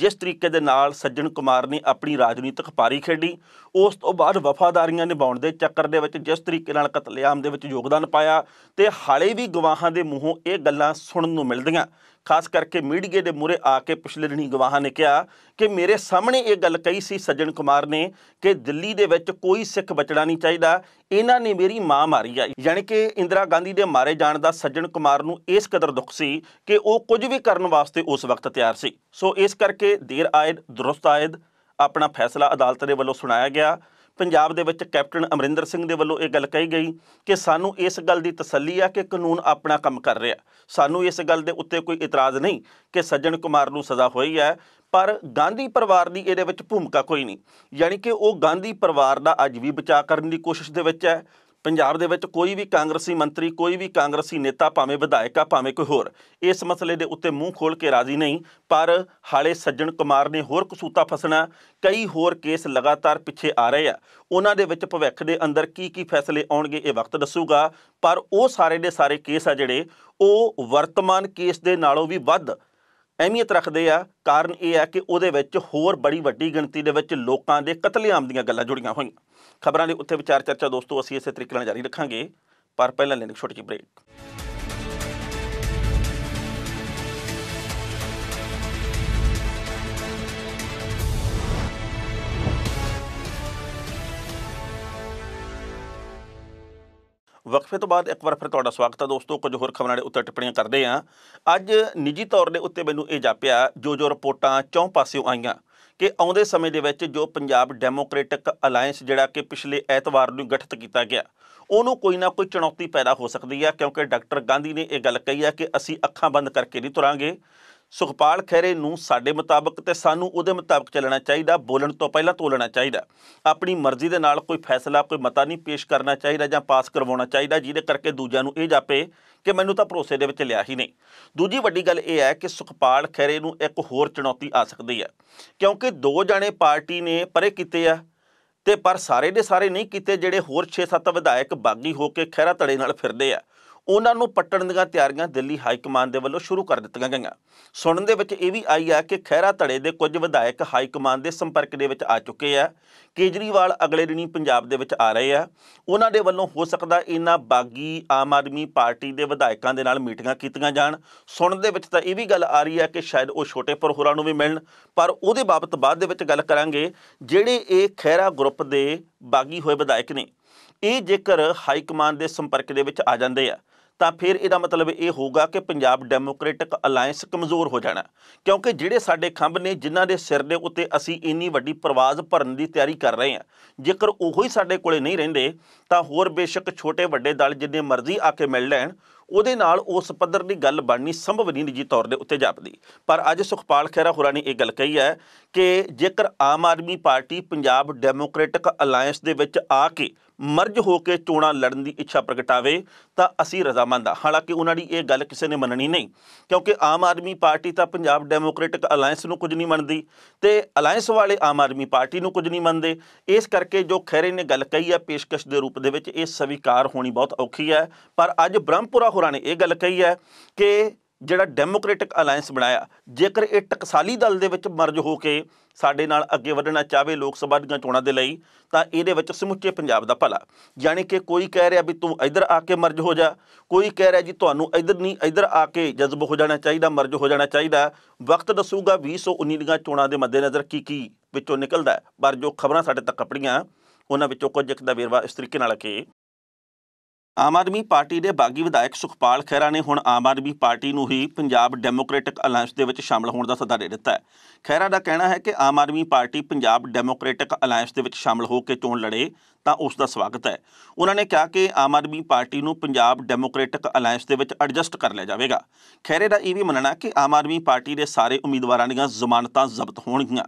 S1: ਜਿਸ ਤਰੀਕੇ ਦੇ ਨਾਲ ਸੱਜਣ ਕੁਮਾਰ ਨੇ ਆਪਣੀ ਰਾਜਨੀਤਿਕ ਪਾਰੀ ਖੇਡੀ ਉਸ ਤੋਂ ਬਾਅਦ ਵਫਾਦਾਰੀਆਂ ਨਿਭਾਉਣ ਦੇ ਚੱਕਰ ਦੇ ਵਿੱਚ ਜਿਸ ਤਰੀਕੇ ਨਾਲ ਕਤਲੇਆਮ ਦੇ ਵਿੱਚ ਯੋਗਦਾਨ ਪਾਇਆ ਤੇ ਹਾਲੇ ਵੀ ਗਵਾਹਾਂ ਦੇ ਮੂੰਹੋਂ ਇਹ ਗੱਲਾਂ ਸੁਣਨ ਨੂੰ ਮਿਲਦੀਆਂ ਖਾਸ ਕਰਕੇ ਮੀਡੀਏ ਦੇ ਮੂਰੇ ਆ ਕੇ ਪਿਛਲੇ ਦਿਨੀ ਗਵਾਹਾਂ ਨੇ ਕਿਹਾ ਕਿ ਮੇਰੇ ਸਾਹਮਣੇ ਇਹ ਗੱਲ ਕਹੀ ਸੀ ਸੱਜਣ ਕੁਮਾਰ ਨੇ ਕਿ ਦਿੱਲੀ ਦੇ ਵਿੱਚ ਕੋਈ ਸਿੱਖ ਬਚੜਾ ਨਹੀਂ ਚਾਹੀਦਾ ਇਹਨਾਂ ਨੇ ਮੇਰੀ ਮਾਂ ਮਾਰੀ ਆ ਯਾਨੀ ਕਿ ਇੰਦਰਾ ਗਾਂਧੀ ਦੇ ਮਾਰੇ ਜਾਣ ਦਾ ਸੱਜਣ ਕੁਮਾਰ ਨੂੰ ਇਸ ਕਦਰ ਦੁੱਖ ਸੀ ਕਿ ਉਹ ਕੁਝ ਵੀ ਕਰਨ ਵਾਸਤੇ ਉਸ ਵਕਤ ਤਿਆਰ ਸੀ ਸੋ ਇਸ ਕਰਕੇ ਦੇਰ ਆਇਦ ਦਰਸਤ ਆਇਦ ਆਪਣਾ ਫੈਸਲਾ ਅਦਾਲਤ ਦੇ ਵੱਲੋਂ ਸੁਣਾਇਆ ਗਿਆ ਪੰਜਾਬ ਦੇ ਵਿੱਚ ਕੈਪਟਨ ਅਮਰਿੰਦਰ ਸਿੰਘ ਦੇ ਵੱਲੋਂ ਇਹ ਗੱਲ ਕਹੀ ਗਈ ਕਿ ਸਾਨੂੰ ਇਸ ਗੱਲ ਦੀ ਤਸੱਲੀ ਆ ਕਿ ਕਾਨੂੰਨ ਆਪਣਾ ਕੰਮ ਕਰ ਰਿਹਾ ਸਾਨੂੰ ਇਸ ਗੱਲ ਦੇ ਉੱਤੇ ਕੋਈ ਇਤਰਾਜ਼ ਨਹੀਂ ਕਿ ਸੱਜਣ ਕੁਮਾਰ ਨੂੰ ਸਜ਼ਾ ਹੋਈ ਹੈ ਪਰ ਗਾਂਧੀ ਪਰਿਵਾਰ ਦੀ ਇਹਦੇ ਵਿੱਚ ਭੂਮਿਕਾ ਕੋਈ ਨਹੀਂ ਯਾਨੀ ਕਿ ਉਹ ਗਾਂਧੀ ਪਰਿਵਾਰ ਦਾ ਅੱਜ ਵੀ ਬਚਾਅ ਕਰਨ ਦੀ ਕੋਸ਼ਿਸ਼ ਦੇ ਵਿੱਚ ਹੈ ਪੰਜਾਬ ਦੇ ਵਿੱਚ ਕੋਈ ਵੀ ਕਾਂਗਰਸੀ ਮੰਤਰੀ ਕੋਈ ਵੀ ਕਾਂਗਰਸੀ ਨੇਤਾ ਭਾਵੇਂ ਵਿਧਾਇਕ ਆ ਭਾਵੇਂ ਕੋਈ ਹੋਰ ਇਸ ਮਸਲੇ ਦੇ ਉੱਤੇ ਮੂੰਹ ਖੋਲ ਕੇ ਰਾਜ਼ੀ ਨਹੀਂ ਪਰ ਹਾਲੇ ਸੱਜਣ ਕੁਮਾਰ ਨੇ ਹੋਰ ਕਸੂਤਾ ਫਸਣਾ ਕਈ ਹੋਰ ਕੇਸ ਲਗਾਤਾਰ ਪਿੱਛੇ ਆ ਰਹੇ ਆ ਉਹਨਾਂ ਦੇ ਵਿੱਚ ਭਵਿੱਖ ਦੇ ਅੰਦਰ ਕੀ ਕੀ ਫੈਸਲੇ ਆਉਣਗੇ ਇਹ ਵਕਤ ਦੱਸੂਗਾ ਪਰ ਉਹ ਸਾਰੇ ਦੇ ਸਾਰੇ ਕੇਸ ਆ ਜਿਹੜੇ ਉਹ ਵਰਤਮਾਨ ਕੇਸ ਦੇ ਨਾਲੋਂ ਵੀ ਵੱਧ ਅਹਿਮੀਅਤ ਰੱਖਦੇ ਆ ਕਾਰਨ ਇਹ ਆ ਕਿ ਉਹਦੇ ਵਿੱਚ ਹੋਰ ਬੜੀ ਵੱਡੀ ਗਿਣਤੀ ਦੇ ਵਿੱਚ ਲੋਕਾਂ ਦੇ ਕਤਲੇਆਮ ਦੀਆਂ ਗੱਲਾਂ ਜੁੜੀਆਂ ਹੋਈਆਂ ਖਬਰਾਂ ਦੇ ਉੱਤੇ ਵਿਚਾਰ ਚਰਚਾ ਦੋਸਤੋ ਅਸੀਂ ਇਸੇ ਤਰੀਕੇ ਨਾਲ ਜਾਰੀ ਰੱਖਾਂਗੇ ਪਰ ਪਹਿਲਾਂ ਲੈਣੇ ਇੱਕ ਛੋਟੀ ਜਿਹੀ ਬ੍ਰੇਕ ਵਕਫੇ ਤੋਂ ਬਾਅਦ ਇੱਕ ਵਾਰ ਫਿਰ ਤੁਹਾਡਾ ਸਵਾਗਤ ਹੈ ਦੋਸਤੋ ਕੁਝ ਹੋਰ ਖਬਰਾਂ ਦੇ ਉੱਤੇ ਟਿੱਪਣੀਆਂ ਕਰਦੇ ਆਂ ਅੱਜ ਨਿੱਜੀ ਤੌਰ ਦੇ ਉੱਤੇ ਮੈਨੂੰ ਇਹ ਜਾਪਿਆ ਜੋ ਜੋ ਰਿਪੋਰਟਾਂ ਚੌਂ ਪਾਸਿਓਂ ਆਈਆਂ ਕਿ ਆਉਂਦੇ ਸਮੇਂ ਦੇ ਵਿੱਚ ਜੋ ਪੰਜਾਬ ਡੈਮੋਕ੍ਰੈਟਿਕ ਅਲਾਈਅੰਸ ਜਿਹੜਾ ਕਿ ਪਿਛਲੇ ਐਤਵਾਰ ਨੂੰ ਗਠਿਤ ਕੀਤਾ ਗਿਆ ਉਹਨੂੰ ਕੋਈ ਨਾ ਕੋਈ ਚੁਣੌਤੀ ਪੈਦਾ ਹੋ ਸਕਦੀ ਹੈ ਕਿਉਂਕਿ ਡਾਕਟਰ ਗਾਂਧੀ ਨੇ ਇਹ ਗੱਲ ਕਹੀ ਹੈ ਕਿ ਅਸੀਂ ਅੱਖਾਂ ਬੰਦ ਕਰਕੇ ਨਹੀਂ ਤੁਰਾਂਗੇ ਸੁਖਪਾਲ ਖਹਿਰੇ ਨੂੰ ਸਾਡੇ ਮੁਤਾਬਕ ਤੇ ਸਾਨੂੰ ਉਹਦੇ ਮੁਤਾਬਕ ਚੱਲਣਾ ਚਾਹੀਦਾ ਬੋਲਣ ਤੋਂ ਪਹਿਲਾਂ ਤੋਲਣਾ ਚਾਹੀਦਾ ਆਪਣੀ ਮਰਜ਼ੀ ਦੇ ਨਾਲ ਕੋਈ ਫੈਸਲਾ ਕੋਈ ਮਤਾ ਨਹੀਂ ਪੇਸ਼ ਕਰਨਾ ਚਾਹੀਦਾ ਜਾਂ ਪਾਸ ਕਰਵਾਉਣਾ ਚਾਹੀਦਾ ਜਿਹਦੇ ਕਰਕੇ ਦੂਜਿਆਂ ਨੂੰ ਇਹ ਜਾਪੇ ਕਿ ਮੈਨੂੰ ਤਾਂ ਭਰੋਸੇ ਦੇ ਵਿੱਚ ਲਿਆ ਹੀ ਨਹੀਂ ਦੂਜੀ ਵੱਡੀ ਗੱਲ ਇਹ ਹੈ ਕਿ ਸੁਖਪਾਲ ਖੈਰੇ ਨੂੰ ਇੱਕ ਹੋਰ ਚੁਣੌਤੀ ਆ ਸਕਦੀ ਹੈ ਕਿਉਂਕਿ ਦੋ ਜਾਣੇ ਪਾਰਟੀ ਨੇ ਪਰੇ ਕੀਤੇ ਆ ਤੇ ਪਰ ਸਾਰੇ ਦੇ ਸਾਰੇ ਨਹੀਂ ਕੀਤੇ ਜਿਹੜੇ ਹੋਰ 6-7 ਵਿਧਾਇਕ ਬਾਗੀ ਹੋ ਕੇ ਖੈਰਾ ਧੜੇ ਨਾਲ ਫਿਰਦੇ ਆ ਉਹਨਾਂ ਨੂੰ ਪੱਟਣ ਦੀਆਂ ਤਿਆਰੀਆਂ ਦਿੱਲੀ ਹਾਈ ਕਮਾਂਡ ਦੇ ਵੱਲੋਂ ਸ਼ੁਰੂ ਕਰ ਦਿੱਤੀਆਂ ਗਈਆਂ ਸੁਣਨ ਦੇ ਵਿੱਚ ਇਹ ਵੀ ਆਈ ਆ ਕਿ ਖਹਿਰਾ ਧੜੇ ਦੇ ਕੁਝ ਵਿਧਾਇਕ ਹਾਈ ਕਮਾਂਡ ਦੇ ਸੰਪਰਕ ਦੇ ਵਿੱਚ ਆ ਚੁੱਕੇ ਆ ਕੇਜਰੀਵਾਲ ਅਗਲੇ ਦਿਨੀ ਪੰਜਾਬ ਦੇ ਵਿੱਚ ਆ ਰਹੇ ਆ ਉਹਨਾਂ ਦੇ ਵੱਲੋਂ ਹੋ ਸਕਦਾ ਇਹਨਾਂ ਬਾਗੀ ਆਮ ਆਦਮੀ ਪਾਰਟੀ ਦੇ ਵਿਧਾਇਕਾਂ ਦੇ ਨਾਲ ਮੀਟਿੰਗਾਂ ਕੀਤੀਆਂ ਜਾਣ ਸੁਣਨ ਦੇ ਵਿੱਚ ਤਾਂ ਇਹ ਵੀ ਗੱਲ ਆ ਰਹੀ ਆ ਕਿ ਸ਼ਾਇਦ ਉਹ ਛੋਟੇ ਪਰ ਹੋਰਾਂ ਨੂੰ ਵੀ ਮਿਲਣ ਪਰ ਉਹਦੇ ਬਾਬਤ ਬਾਅਦ ਦੇ ਵਿੱਚ ਗੱਲ ਕਰਾਂਗੇ ਜਿਹੜੇ ਇਹ ਖਹਿਰਾ ਗਰੁੱਪ ਦੇ ਬਾਗੀ ਹੋਏ ਵਿਧਾਇਕ ਨੇ ਇਹ ਜੇਕਰ ਹਾਈ ਕਮਾਂਡ ਦੇ ਸੰਪਰਕ ਦੇ ਵਿੱਚ ਆ ਜਾਂਦੇ ਆ ਤਾਂ ਫਿਰ ਇਹਦਾ ਮਤਲਬ ਇਹ ਹੋਊਗਾ ਕਿ ਪੰਜਾਬ ਡੈਮੋਕ੍ਰੈਟਿਕ ਅਲਾਈਅੰਸ ਕਮਜ਼ੋਰ ਹੋ ਜਾਣਾ ਕਿਉਂਕਿ ਜਿਹੜੇ ਸਾਡੇ ਖੰਭ ਨੇ ਜਿਨ੍ਹਾਂ ਦੇ ਸਿਰ ਦੇ ਉੱਤੇ ਅਸੀਂ ਇੰਨੀ ਵੱਡੀ ਪ੍ਰਵਾਜ਼ ਭਰਨ ਦੀ ਤਿਆਰੀ ਕਰ ਰਹੇ ਹਾਂ ਜੇਕਰ ਉਹੋ ਹੀ ਸਾਡੇ ਕੋਲੇ ਨਹੀਂ ਰਹਿੰਦੇ ਤਾਂ ਹੋਰ ਬੇਸ਼ੱਕ ਛੋਟੇ ਵੱਡੇ ਦਲ ਜਿੰਨੇ ਮਰਜ਼ੀ ਆ ਕੇ ਮਿਲ ਲੈਣ ਉਹਦੇ ਨਾਲ ਉਸ ਪੱਧਰ ਦੀ ਗੱਲ ਬਣਨੀ ਸੰਭਵ ਨਹੀਂ ਜੀ ਤੌਰ ਦੇ ਉੱਤੇ ਜਾਪਦੀ ਪਰ ਅੱਜ ਸੁਖਪਾਲ ਖੈਰਾ ਹੋਰਾਂ ਨੇ ਇਹ ਗੱਲ ਕਹੀ ਹੈ ਕਿ ਜੇਕਰ Aam Aadmi party Punjab democratic alliance ਦੇ ਵਿੱਚ ਆ ਕੇ ਮਰਜ ਹੋ ਕੇ ਚੋਣਾ ਲੜਨ ਦੀ ਇੱਛਾ ਪ੍ਰਗਟਾਵੇ ਤਾਂ ਅਸੀਂ ਰਜ਼ਾਮੰਦ ਆ ਹਾਲਾਂਕਿ ਉਹਨਾਂ ਦੀ ਇਹ ਗੱਲ ਕਿਸੇ ਨੇ ਮੰਨਣੀ ਨਹੀਂ ਕਿਉਂਕਿ ਆਮ ਆਦਮੀ ਪਾਰਟੀ ਤਾਂ ਪੰਜਾਬ ਡੈਮੋਕ੍ਰੈਟਿਕ ਅਲਾਈਅੰਸ ਨੂੰ ਕੁਝ ਨਹੀਂ ਮੰਨਦੀ ਤੇ ਅਲਾਈਅੰਸ ਵਾਲੇ ਆਮ ਆਦਮੀ ਪਾਰਟੀ ਨੂੰ ਕੁਝ ਨਹੀਂ ਮੰਨਦੇ ਇਸ ਕਰਕੇ ਜੋ ਖੈਰੇ ਨੇ ਗੱਲ ਕਹੀ ਹੈ ਪੇਸ਼ਕਸ਼ ਦੇ ਰੂਪ ਦੇ ਵਿੱਚ ਇਹ ਸਵੀਕਾਰ ਹੋਣੀ ਬਹੁਤ ਔਖੀ ਹੈ ਪਰ ਅੱਜ ਬ੍ਰਹਮਪੁਰਾ ਹੋਰਾਂ ਨੇ ਇਹ ਗੱਲ ਕਹੀ ਹੈ ਕਿ ਜਿਹੜਾ ਡੈਮੋਕ੍ਰੈਟਿਕ ਅਲਾਈਅੰਸ ਬਣਾਇਆ ਜੇਕਰ ਇਹ ਟਕਸਾਲੀ ਦਲ ਦੇ ਵਿੱਚ ਮਰਜ ਹੋ ਕੇ ਸਾਡੇ ਨਾਲ ਅੱਗੇ ਵਧਣਾ ਚਾਹਵੇ ਲੋਕ ਸਭਾ ਦੀਆਂ ਚੋਣਾਂ ਦੇ ਲਈ ਤਾਂ ਇਹਦੇ ਵਿੱਚ ਸਮੁੱਚੇ ਪੰਜਾਬ ਦਾ ਭਲਾ ਯਾਨੀ ਕਿ ਕੋਈ ਕਹਿ ਰਿਹਾ ਵੀ ਤੂੰ ਇੱਧਰ ਆ ਕੇ ਮਰਜ ਹੋ ਜਾ ਕੋਈ ਕਹਿ ਰਿਹਾ ਜੀ ਤੁਹਾਨੂੰ ਇੱਧਰ ਨਹੀਂ ਇੱਧਰ ਆ ਕੇ ਜਜ਼ਬ ਹੋ ਜਾਣਾ ਚਾਹੀਦਾ ਮਰਜ ਹੋ ਜਾਣਾ ਚਾਹੀਦਾ ਵਕਤ ਦੱਸੂਗਾ 2019 ਦੀਆਂ ਚੋਣਾਂ ਦੇ ਮੱਦੇਨਜ਼ਰ ਕੀ ਕੀ ਵਿੱਚੋਂ ਨਿਕਲਦਾ ਪਰ ਜੋ ਖਬਰਾਂ ਸਾਡੇ ਤੱਕ ਪੜੀਆਂ ਉਹਨਾਂ ਵਿੱਚੋਂ ਕੁਝ ਇੱਕ ਦਾ ਵੇਰਵਾ ਇਸ ਤਰੀਕੇ ਨਾਲ ਕਿ ਆਮ ਆਦਮੀ ਪਾਰਟੀ ਦੇ ਬਾਗੀ ਵਿਧਾਇਕ ਸੁਖਪਾਲ ਖੈਰਾ ਨੇ ਹੁਣ ਆਮ ਆਦਮੀ ਪਾਰਟੀ ਨੂੰ ਹੀ ਪੰਜਾਬ ਡੈਮੋਕ੍ਰੈਟਿਕ ਅਲਾਈਅੰਸ ਦੇ ਵਿੱਚ ਸ਼ਾਮਲ ਹੋਣ ਦਾ ਸੱਦਾ ਦੇ ਦਿੱਤਾ ਹੈ ਖੈਰਾ ਦਾ ਕਹਿਣਾ ਹੈ ਕਿ Aam Aadmi party Punjab democratic alliance ਦੇ ਵਿੱਚ ਸ਼ਾਮਲ ਹੋ ਕੇ ਚੋਣ ਲੜੇ ਤਾਂ ਉਸ ਦਾ ਸਵਾਗਤ ਹੈ ਉਹਨਾਂ ਨੇ ਕਿਹਾ ਕਿ ਆਮ ਆਦਮੀ ਪਾਰਟੀ ਨੂੰ ਪੰਜਾਬ ਡੈਮੋਕ੍ਰੈਟਿਕ ਅਲਾਈਅੰਸ ਦੇ ਵਿੱਚ ਐਡਜਸਟ ਕਰ ਲਿਆ ਜਾਵੇਗਾ ਖੈਰੇ ਦਾ ਇਹ ਵੀ ਮੰਨਣਾ ਕਿ ਆਮ ਆਦਮੀ ਪਾਰਟੀ ਦੇ ਸਾਰੇ ਉਮੀਦਵਾਰਾਂ ਦੀਆਂ ਜ਼ਮਾਨਤਾਂ ਜ਼ਬਤ ਹੋਣਗੀਆਂ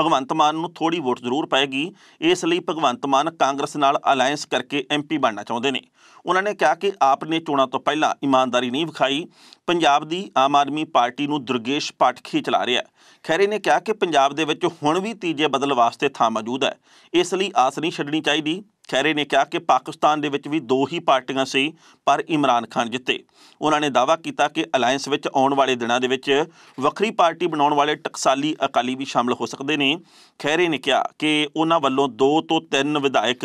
S1: ਭਗਵੰਤ ਮਾਨ ਨੂੰ ਥੋੜੀ ਵੋਟ ਜ਼ਰੂਰ ਪਾਏਗੀ ਇਸ ਲਈ ਭਗਵੰਤ ਮਾਨ ਕਾਂਗਰਸ ਨਾਲ ਅਲਾਈਅੰਸ ਕਰਕੇ ਐਮਪੀ ਬਣਨਾ ਚਾਹੁੰਦੇ ਨੇ ਉਹਨਾਂ ਨੇ ਕਿਹਾ ਕਿ ਆਪ ਨੇ ਚੋਣਾਂ ਤੋਂ ਪਹਿਲਾਂ ਇਮਾਨਦਾਰੀ ਨਹੀਂ ਵਿਖਾਈ ਪੰਜਾਬ ਦੀ ਆਮ ਆਦਮੀ ਪਾਰਟੀ ਨੂੰ ਦੁਰਗੇਸ਼ ਪਾਠਕੀ ਚਲਾ ਰਿਹਾ ਖੈਰੇ ਨੇ ਕਿਹਾ ਕਿ ਪੰਜਾਬ ਦੇ ਵਿੱਚ ਹੁਣ ਵੀ ਤੀਜੇ ਬਦਲ ਵਾਸਤੇ ਥਾਂ ਮੌਜੂਦ ਹੈ ਇਸ ਲਈ ਆਸ ਨਹੀਂ ਛੱਡਣੀ ਚਾਹੀਦੀ ਖੈਰੇ ਨੇ ਕਿਹਾ ਕਿ ਪਾਕਿਸਤਾਨ ਦੇ ਵਿੱਚ ਵੀ ਦੋ ਹੀ ਪਾਰਟੀਆਂ ਸੀ ਪਰ ਇਮਰਾਨ ਖਾਨ ਜਿੱਤੇ ਉਹਨਾਂ ਨੇ ਦਾਅਵਾ ਕੀਤਾ ਕਿ ਅਲਾਈਅੰਸ ਵਿੱਚ ਆਉਣ ਵਾਲੇ ਦਿਨਾਂ ਦੇ ਵਿੱਚ ਵੱਖਰੀ ਪਾਰਟੀ ਬਣਾਉਣ ਵਾਲੇ ਟਕਸਾਲੀ ਅਕਾਲੀ ਵੀ ਸ਼ਾਮਲ ਹੋ ਸਕਦੇ ਨੇ ਖੈਰੇ ਨੇ ਕਿਹਾ ਕਿ ਉਹਨਾਂ ਵੱਲੋਂ ਦੋ ਤੋਂ ਤਿੰਨ ਵਿਧਾਇਕ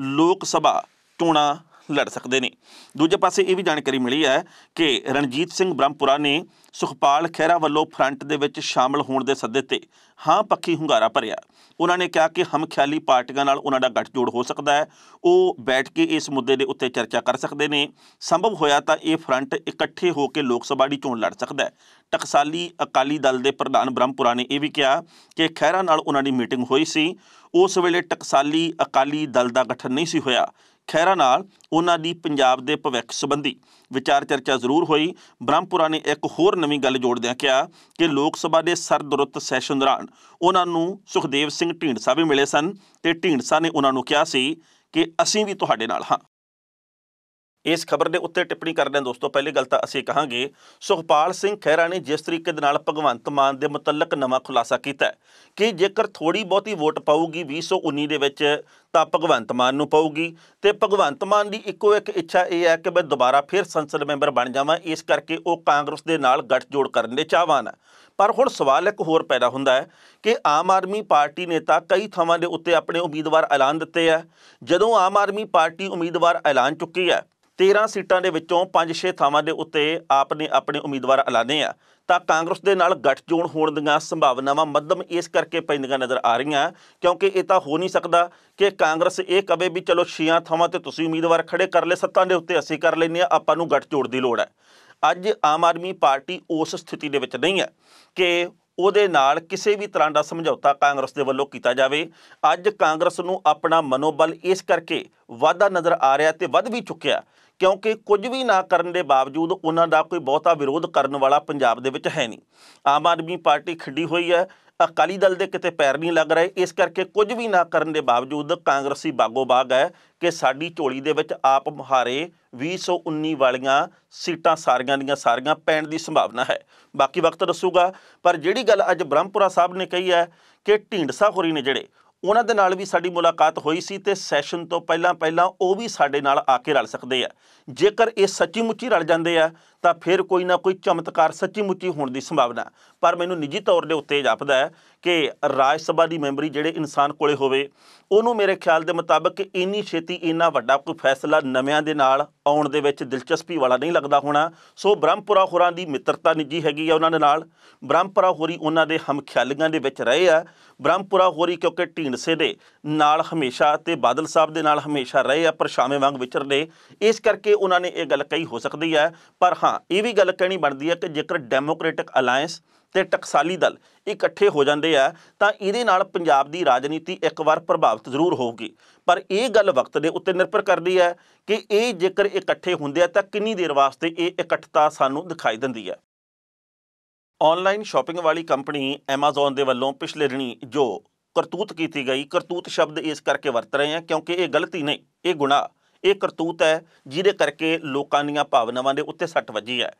S1: ਲੋਕ ਸਭਾ ਚੋਣਾਂ ਲੜ ਸਕਦੇ ਨੇ ਦੂਜੇ ਪਾਸੇ ਇਹ ਵੀ ਜਾਣਕਾਰੀ ਮਿਲੀ ਹੈ ਕਿ ਰਣਜੀਤ ਸਿੰਘ ਬ੍ਰਹਮਪੁਰਾ ਨੇ ਸੁਖਪਾਲ ਖਹਿਰਾ ਵੱਲੋਂ ਫਰੰਟ ਦੇ ਵਿੱਚ ਸ਼ਾਮਲ ਹੋਣ ਦੇ ਸੱਦੇ ਤੇ ਹਾਂ ਪੱਕੀ ਹੁੰਗਾਰਾ ਭਰਿਆ ਉਹਨਾਂ ਨੇ ਕਿਹਾ ਕਿ ਹਮ ਖਿਆਲੀ ਪਾਰਟੀਆਂ ਨਾਲ ਉਹਨਾਂ ਦਾ ਗੱਠ ਜੋੜ ਹੋ ਸਕਦਾ ਹੈ ਉਹ ਬੈਠ ਕੇ ਇਸ ਮੁੱਦੇ ਦੇ ਉੱਤੇ ਚਰਚਾ ਕਰ ਸਕਦੇ ਨੇ ਸੰਭਵ ਹੋਇਆ ਤਾਂ ਇਹ ਫਰੰਟ ਇਕੱਠੇ ਹੋ ਕੇ ਲੋਕ ਸਭਾ ਦੀ ਚੋਣ ਲੜ ਸਕਦਾ ਹੈ ਟਕਸਾਲੀ ਅਕਾਲੀ ਦਲ ਦੇ ਪ੍ਰਧਾਨ ਬ੍ਰਹਮਪੁਰਾ ਨੇ ਇਹ ਵੀ ਕਿਹਾ ਕਿ ਖੈਰਾ ਨਾਲ ਉਹਨਾਂ ਦੀ ਮੀਟਿੰਗ ਹੋਈ ਸੀ ਉਸ ਵੇਲੇ ਟਕਸਾਲੀ ਅਕਾਲੀ ਦਲ ਦਾ ਗਠਨ ਨਹੀਂ ਸੀ ਹੋਇਆ ਖੈਰਾ ਨਾਲ ਉਹਨਾਂ ਦੀ ਪੰਜਾਬ ਦੇ ਭਵਿੱਖ ਸੰਬੰਧੀ ਵਿਚਾਰ ਚਰਚਾ ਜ਼ਰੂਰ ਹੋਈ ਬ੍ਰਹਮਪੁਰਾ ਨੇ ਇੱਕ ਹੋਰ ਨਵੀਂ ਗੱਲ ਜੋੜਦਿਆਂ ਕਿਹਾ ਕਿ ਲੋਕ ਸਭਾ ਦੇ ਸਰਦਰੁੱਤ ਸੈਸ਼ਨ ਦੌਰਾਨ ਉਹਨਾਂ ਨੂੰ ਸੁਖਦੇਵ ਸਿੰਘ ਢੀਂਡਸਾ ਵੀ ਮਿਲੇ ਸਨ ਤੇ ਢੀਂਡਸਾ ਨੇ ਉਹਨਾਂ ਨੂੰ ਕਿਹਾ ਸੀ ਕਿ ਅਸੀਂ ਵੀ ਤੁਹਾਡੇ ਨਾਲ ਹਾਂ ਇਸ ਖਬਰ ਦੇ ਉੱਤੇ ਟਿੱਪਣੀ ਕਰਦੇ ਹਾਂ ਦੋਸਤੋ ਪਹਿਲੀ ਗੱਲ ਤਾਂ ਅਸੀਂ ਕਹਾਂਗੇ ਸੁਖਪਾਲ ਸਿੰਘ ਖਹਿਰਾ ਨੇ ਜਿਸ ਤਰੀਕੇ ਦੇ ਨਾਲ ਭਗਵੰਤ ਮਾਨ ਦੇ ਮੁਤਲਕ ਨਵਾਂ ਖੁਲਾਸਾ ਕੀਤਾ ਕਿ ਜੇਕਰ ਥੋੜੀ ਬਹੁਤੀ ਵੋਟ ਪਾਊਗੀ 2019 ਦੇ ਵਿੱਚ ਤਾਂ ਭਗਵੰਤ ਮਾਨ ਨੂੰ ਪਾਊਗੀ ਤੇ ਭਗਵੰਤ ਮਾਨ ਦੀ ਇੱਕੋ ਇੱਕ ਇੱਛਾ ਇਹ ਹੈ ਕਿ ਮੈਂ ਦੁਬਾਰਾ ਫਿਰ ਸੰਸਦ ਮੈਂਬਰ ਬਣ ਜਾਵਾਂ ਇਸ ਕਰਕੇ ਉਹ ਕਾਂਗਰਸ ਦੇ ਨਾਲ ਗੱਠ ਜੋੜ ਕਰਨ ਦੇ ਚਾਹਵਾਨ ਪਰ ਹੁਣ ਸਵਾਲ ਇੱਕ ਹੋਰ ਪੈਦਾ ਹੁੰਦਾ ਹੈ ਕਿ ਆਮ ਆਦਮੀ ਪਾਰਟੀ ਨੇ ਤਾਂ ਕਈ ਥਾਵਾਂ ਦੇ ਉੱਤੇ ਆਪਣੇ ਉਮੀਦਵਾਰ ਐਲਾਨ ਦਿੱਤੇ ਆ ਜਦੋਂ ਆਮ ਆਦਮੀ ਪਾਰਟੀ ਉਮੀਦਵਾਰ ਐਲਾਨ ਚੁੱਕੀ ਹੈ 13 ਸੀਟਾਂ ਦੇ ਵਿੱਚੋਂ 5-6 ਥਾਵਾਂ ਦੇ ਉੱਤੇ ਆਪ ਨੇ ਆਪਣੇ ਉਮੀਦਵਾਰ ਐਲਾਨੇ ਆ ਤਾਂ ਕਾਂਗਰਸ ਦੇ ਨਾਲ ਗੱਠਜੋੜ ਹੋਣ ਦੀਆਂ ਸੰਭਾਵਨਾਵਾਂ ਮੱਧਮ ਇਸ ਕਰਕੇ ਪੈਂਦੀਆਂ ਨਜ਼ਰ ਆ ਰਹੀਆਂ ਕਿਉਂਕਿ ਇਹ ਤਾਂ ਹੋ ਨਹੀਂ ਸਕਦਾ ਕਿ ਕਾਂਗਰਸ ਇਹ ਕਵੇ ਵੀ ਚਲੋ 6 ਥਾਵਾਂ ਤੇ ਤੁਸੀਂ ਉਮੀਦਵਾਰ ਖੜੇ ਕਰ ਲੈ ਸੱਤਾਂ ਦੇ ਉੱਤੇ ਅਸੀਂ ਕਰ ਲੈਨੇ ਆ ਆਪਾਂ ਨੂੰ ਗੱਠਜੋੜ ਦੀ ਲੋੜ ਹੈ ਅੱਜ ਆਮ ਆਦਮੀ ਪਾਰਟੀ ਉਸ ਸਥਿਤੀ ਦੇ ਵਿੱਚ ਨਹੀਂ ਹੈ ਕਿ ਉਹਦੇ ਨਾਲ ਕਿਸੇ ਵੀ ਤਰ੍ਹਾਂ ਦਾ ਸਮਝੌਤਾ ਕਾਂਗਰਸ ਦੇ ਵੱਲੋਂ ਕੀਤਾ ਜਾਵੇ ਅੱਜ ਕਾਂਗਰਸ ਨੂੰ ਆਪਣਾ ਮਨੋਬਲ ਇਸ ਕਰਕੇ ਵਾਧਾ ਨਜ਼ਰ ਆ ਰਿਹਾ ਤੇ ਵੱਧ ਵੀ ਚੁੱਕਿਆ ਕਿਉਂਕਿ ਕੁਝ ਵੀ ਨਾ ਕਰਨ ਦੇ ਬਾਵਜੂਦ ਉਹਨਾਂ ਦਾ ਕੋਈ ਬਹੁਤਾ ਵਿਰੋਧ ਕਰਨ ਵਾਲਾ ਪੰਜਾਬ ਦੇ ਵਿੱਚ ਹੈ ਨਹੀਂ ਆਮ ਆਦਮੀ ਪਾਰਟੀ ਖੱਡੀ ਹੋਈ ਹੈ ਅਕਾਲੀ ਦਲ ਦੇ ਕਿਤੇ ਪੈਰ ਨਹੀਂ ਲੱਗ ਰਹੇ ਇਸ ਕਰਕੇ ਕੁਝ ਵੀ ਨਾ ਕਰਨ ਦੇ ਬਾਵਜੂਦ ਕਾਂਗਰਸੀ ਬਾਗੋ ਬਾਗ ਹੈ ਕਿ ਸਾਡੀ ਝੋਲੀ ਦੇ ਵਿੱਚ ਆਪ ਮੁਹਾਰੇ 219 ਵਾਲੀਆਂ ਸੀਟਾਂ ਸਾਰੀਆਂ ਦੀਆਂ ਸਾਰੀਆਂ ਪੈਣ ਦੀ ਸੰਭਾਵਨਾ ਹੈ ਬਾਕੀ ਵਕਤ ਦੱਸੂਗਾ ਪਰ ਜਿਹੜੀ ਗੱਲ ਅੱਜ ਬ੍ਰਹਮਪੁਰਾ ਸਾਹਿਬ ਨੇ ਕਹੀ ਹੈ ਕਿ ਢੀਂਡਸਾ ਖੋਰੀ ਨੇ ਜਿਹੜੇ ਉਹਨਾਂ ਦੇ ਨਾਲ ਵੀ ਸਾਡੀ ਮੁਲਾਕਾਤ ਹੋਈ ਸੀ ਤੇ ਸੈਸ਼ਨ ਤੋਂ ਪਹਿਲਾਂ ਪਹਿਲਾਂ ਉਹ ਵੀ ਸਾਡੇ ਨਾਲ ਆ ਕੇ ਰਲ ਸਕਦੇ ਆ ਜੇਕਰ ਇਹ ਸੱਚੀ ਮੁੱਚੀ ਰਲ ਜਾਂਦੇ ਆ ਤਾਂ ਫਿਰ ਕੋਈ ਨਾ ਕੋਈ ਚਮਤਕਾਰ ਸੱਚੀ ਮੁੱਚੀ ਹੋਣ ਦੀ ਸੰਭਾਵਨਾ ਪਰ ਮੈਨੂੰ ਨਿੱਜੀ ਤੌਰ ਦੇ ਉੱਤੇ ਜਾਪਦਾ ਹੈ ਕਿ ਰਾਜ ਸਭਾ ਦੀ ਮੈਂਬਰੀ ਜਿਹੜੇ ਇਨਸਾਨ ਕੋਲੇ ਹੋਵੇ ਉਹਨੂੰ ਮੇਰੇ ਖਿਆਲ ਦੇ ਮੁਤਾਬਕ ਇੰਨੀ ਛੇਤੀ ਇੰਨਾ ਵੱਡਾ ਕੋਈ ਫੈਸਲਾ ਨਵਿਆਂ ਦੇ ਨਾਲ ਆਉਣ ਦੇ ਵਿੱਚ ਦਿਲਚਸਪੀ ਵਾਲਾ ਨਹੀਂ ਲੱਗਦਾ ਹੋਣਾ ਸੋ ਬ੍ਰਹਮਪੁਰਾ ਹੋਰਾਂ ਦੀ ਮਿੱਤਰਤਾ ਨਿੱਜੀ ਹੈਗੀ ਆ ਉਹਨਾਂ ਦੇ ਨਾਲ ਬ੍ਰਹਮਪੁਰਾ ਹੋਰੀ ਉਹਨਾਂ ਦੇ ਹਮਖਿਆਲੀਆਂ ਦੇ ਵਿੱਚ ਰਹੇ ਆ ਬ੍ਰਹਮਪੁਰਾ ਹੋਰੀ ਕਿਉਂਕਿ ਢੀਂਡਸੇ ਦੇ ਨਾਲ ਹਮੇਸ਼ਾ ਤੇ ਬਾਦਲ ਸਾਹਿਬ ਦੇ ਨਾਲ ਹਮੇਸ਼ਾ ਰਹੇ ਆ ਸ਼ਾਮੇ ਵਾਂਗ ਵਿਚਰਦੇ ਇਸ ਕਰਕੇ ਉਹਨਾਂ ਨੇ ਇਹ ਗੱਲ ਕਹੀ ਹੋ ਸਕਦੀ ਹੈ ਪਰ ਹਾਂ ਇਹ ਵੀ ਗੱਲ ਕਹਿਣੀ ਬਣਦੀ ਹੈ ਕਿ ਜੇਕਰ ਡੈਮੋਕ੍ਰੈਟਿਕ ਅਲਾਈਅੰਸ ਤੇ ਟਕਸਾਲੀ ਦਲ ਇਕੱਠੇ ਹੋ ਜਾਂਦੇ ਆ ਤਾਂ ਇਹਦੇ ਨਾਲ ਪੰਜਾਬ ਦੀ ਰਾਜਨੀਤੀ ਇੱਕ ਵਾਰ ਪ੍ਰਭਾਵਿਤ ਜ਼ਰੂਰ ਹੋਊਗੀ ਪਰ ਇਹ ਗੱਲ ਵਕਤ ਦੇ ਉੱਤੇ ਨਿਰਭਰ ਕਰਦੀ ਹੈ ਕਿ ਇਹ ਜੇਕਰ ਇਕੱਠੇ ਹੁੰਦੇ ਆ ਤਾਂ ਕਿੰਨੀ ਦੇਰ ਵਾਸਤੇ ਇਹ ਇਕੱਠਤਾ ਸਾਨੂੰ ਦਿਖਾਈ ਦਿੰਦੀ ਹੈ ਆਨਲਾਈਨ ਸ਼ਾਪਿੰਗ ਵਾਲੀ ਕੰਪਨੀ Amazon ਦੇ ਵੱਲੋਂ ਪਿਛਲੇ ਰਣੀ ਜੋ ਕਰਤੂਤ ਕੀਤੀ ਗਈ ਕਰਤੂਤ ਸ਼ਬਦ ਇਸ ਕਰਕੇ ਵਰਤ ਰਹੇ ਹਾਂ ਕਿਉਂਕਿ ਇਹ ਗਲਤੀ ਨਹੀਂ ਇਹ ਗੁਨਾਹ ਇਹ ਕਰਤੂਤ ਹੈ ਜਿਹਦੇ ਕਰਕੇ ਲੋਕਾਂ ਦੀਆਂ ਭਾਵਨਾਵਾਂ ਦੇ ਉੱਤੇ ਸੱਟ ਵੱਜੀ ਹੈ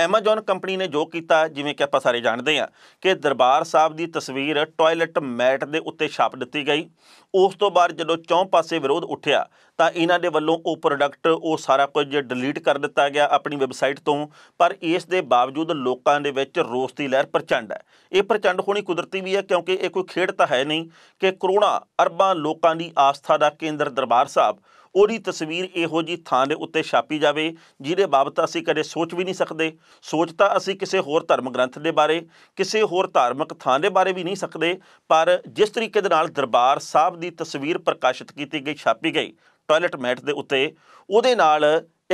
S1: ਐਮਾਜ਼ਨ ਕੰਪਨੀ ਨੇ ਜੋ ਕੀਤਾ ਜਿਵੇਂ ਕਿ ਆਪਾਂ ਸਾਰੇ ਜਾਣਦੇ ਹਾਂ ਕਿ ਦਰਬਾਰ ਸਾਹਿਬ ਦੀ ਤਸਵੀਰ ਟਾਇਲਟ ਮੈਟ ਦੇ ਉੱਤੇ ਛਾਪ ਦਿੱਤੀ ਗਈ ਉਸ ਤੋਂ ਬਾਅਦ ਜਦੋਂ ਚੌਂ ਪਾਸੇ ਵਿਰੋਧ ਉੱਠਿਆ ਤਾਂ ਇਹਨਾਂ ਦੇ ਵੱਲੋਂ ਉਹ ਪ੍ਰੋਡਕਟ ਉਹ ਸਾਰਾ ਕੁਝ ਡਿਲੀਟ ਕਰ ਦਿੱਤਾ ਗਿਆ ਆਪਣੀ ਵੈਬਸਾਈਟ ਤੋਂ ਪਰ ਇਸ ਦੇ ਬਾਵਜੂਦ ਲੋਕਾਂ ਦੇ ਵਿੱਚ ਰੋਸ ਦੀ ਲਹਿਰ ਪ੍ਰਚੰਡ ਹੈ ਇਹ ਪ੍ਰਚੰਡ ਹੋਣੀ ਕੁਦਰਤੀ ਵੀ ਹੈ ਕਿਉਂਕਿ ਇਹ ਕੋਈ ਖੇਡ ਤਾਂ ਹੈ ਨਹੀਂ ਕਿ ਕਰੋੜਾਂ ਅਰਬਾਂ ਲੋਕਾਂ ਦੀ ਆਸਥਾ ਦਾ ਕੇਂਦਰ ਦਰਬਾਰ ਸਾਹਿਬ ਉਹਦੀ ਤਸਵੀਰ ਇਹੋ ਜੀ ਥਾਂ ਦੇ ਉੱਤੇ ਛਾਪੀ ਜਾਵੇ ਜਿਹਦੇ ਬਾਬਤ ਅਸੀਂ ਕਦੇ ਸੋਚ ਵੀ ਨਹੀਂ ਸਕਦੇ ਸੋਚ ਤਾਂ ਅਸੀਂ ਕਿਸੇ ਹੋਰ ਧਰਮ ਗ੍ਰੰਥ ਦੇ ਬਾਰੇ ਕਿਸੇ ਹੋਰ ਧਾਰਮਿਕ ਥਾਂ ਦੇ ਬਾਰੇ ਵੀ ਨਹੀਂ ਸਕਦੇ ਪਰ ਜਿਸ ਤਰੀਕੇ ਦੇ ਨਾਲ ਦਰਬਾਰ ਸਾਹਿਬ ਦੀ ਤਸਵੀਰ ਪ੍ਰਕਾਸ਼ਿਤ ਕੀਤੀ ਗਈ ਛਾਪੀ ਗਈ ਟਾਇਲਟ ਮੈਟ ਦੇ ਉੱਤੇ ਉਹਦੇ ਨਾਲ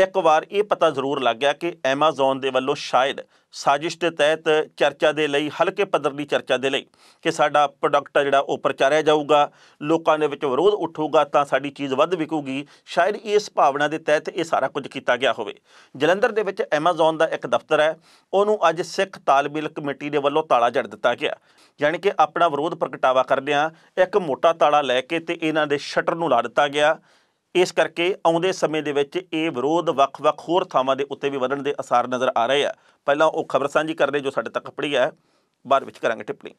S1: ਇੱਕ ਵਾਰ ਇਹ ਪਤਾ ਜ਼ਰੂਰ ਲੱਗ ਗਿਆ ਕਿ ਐਮਾਜ਼ਨ ਦੇ ਵੱਲੋਂ ਸ਼ਾਇਦ ਸਾਜ਼ਿਸ਼ ਦੇ ਤਹਿਤ ਚਰਚਾ ਦੇ ਲਈ ਹਲਕੇ ਪੱਧਰ ਦੀ ਚਰਚਾ ਦੇ ਲਈ ਕਿ ਸਾਡਾ ਪ੍ਰੋਡਕਟ ਆ ਜਿਹੜਾ ਉਹ ਪ੍ਰਚਾਰਿਆ ਜਾਊਗਾ ਲੋਕਾਂ ਦੇ ਵਿੱਚ ਵਿਰੋਧ ਉੱਠੂਗਾ ਤਾਂ ਸਾਡੀ ਚੀਜ਼ ਵੱਧ ਵਿਕੂਗੀ ਸ਼ਾਇਦ ਇਸ ਭਾਵਨਾ ਦੇ ਤਹਿਤ ਇਹ ਸਾਰਾ ਕੁਝ ਕੀਤਾ ਗਿਆ ਹੋਵੇ ਜਲੰਧਰ ਦੇ ਵਿੱਚ ਐਮਾਜ਼ਨ ਦਾ ਇੱਕ ਦਫ਼ਤਰ ਹੈ ਉਹਨੂੰ ਅੱਜ ਸਿੱਖ ਤਾਲਬਿਲ ਕਮੇਟੀ ਦੇ ਵੱਲੋਂ ਤਾਲਾ ਜੜ ਦਿੱਤਾ ਗਿਆ ਯਾਨੀ ਕਿ ਆਪਣਾ ਵਿਰੋਧ ਪ੍ਰਗਟਾਵਾ ਕਰਦਿਆਂ ਇੱਕ ਮੋਟਾ ਤਾਲਾ ਲੈ ਕੇ ਤੇ ਇਹਨਾਂ ਦੇ ਸ਼ਟਰ ਨੂੰ ਲਾ ਦਿੱਤਾ ਗਿਆ ਇਸ ਕਰਕੇ ਆਉਂਦੇ ਸਮੇਂ ਦੇ ਵਿੱਚ ਇਹ ਵਿਰੋਧ ਵੱਖ-ਵੱਖ ਹੋਰ ਥਾਵਾਂ ਦੇ ਉੱਤੇ ਵੀ ਵਧਣ ਦੇ ਅਸਾਰ ਨਜ਼ਰ ਆ ਰਹੇ ਆ ਪਹਿਲਾਂ ਉਹ ਖਬਰ ਸਾਂਝੀ ਕਰਦੇ ਜੋ ਸਾਡੇ ਤੱਕ ਪੜੀ ਹੈ ਬਾਅਦ ਵਿੱਚ ਕਰਾਂਗੇ ਟਿੱਪਣੀ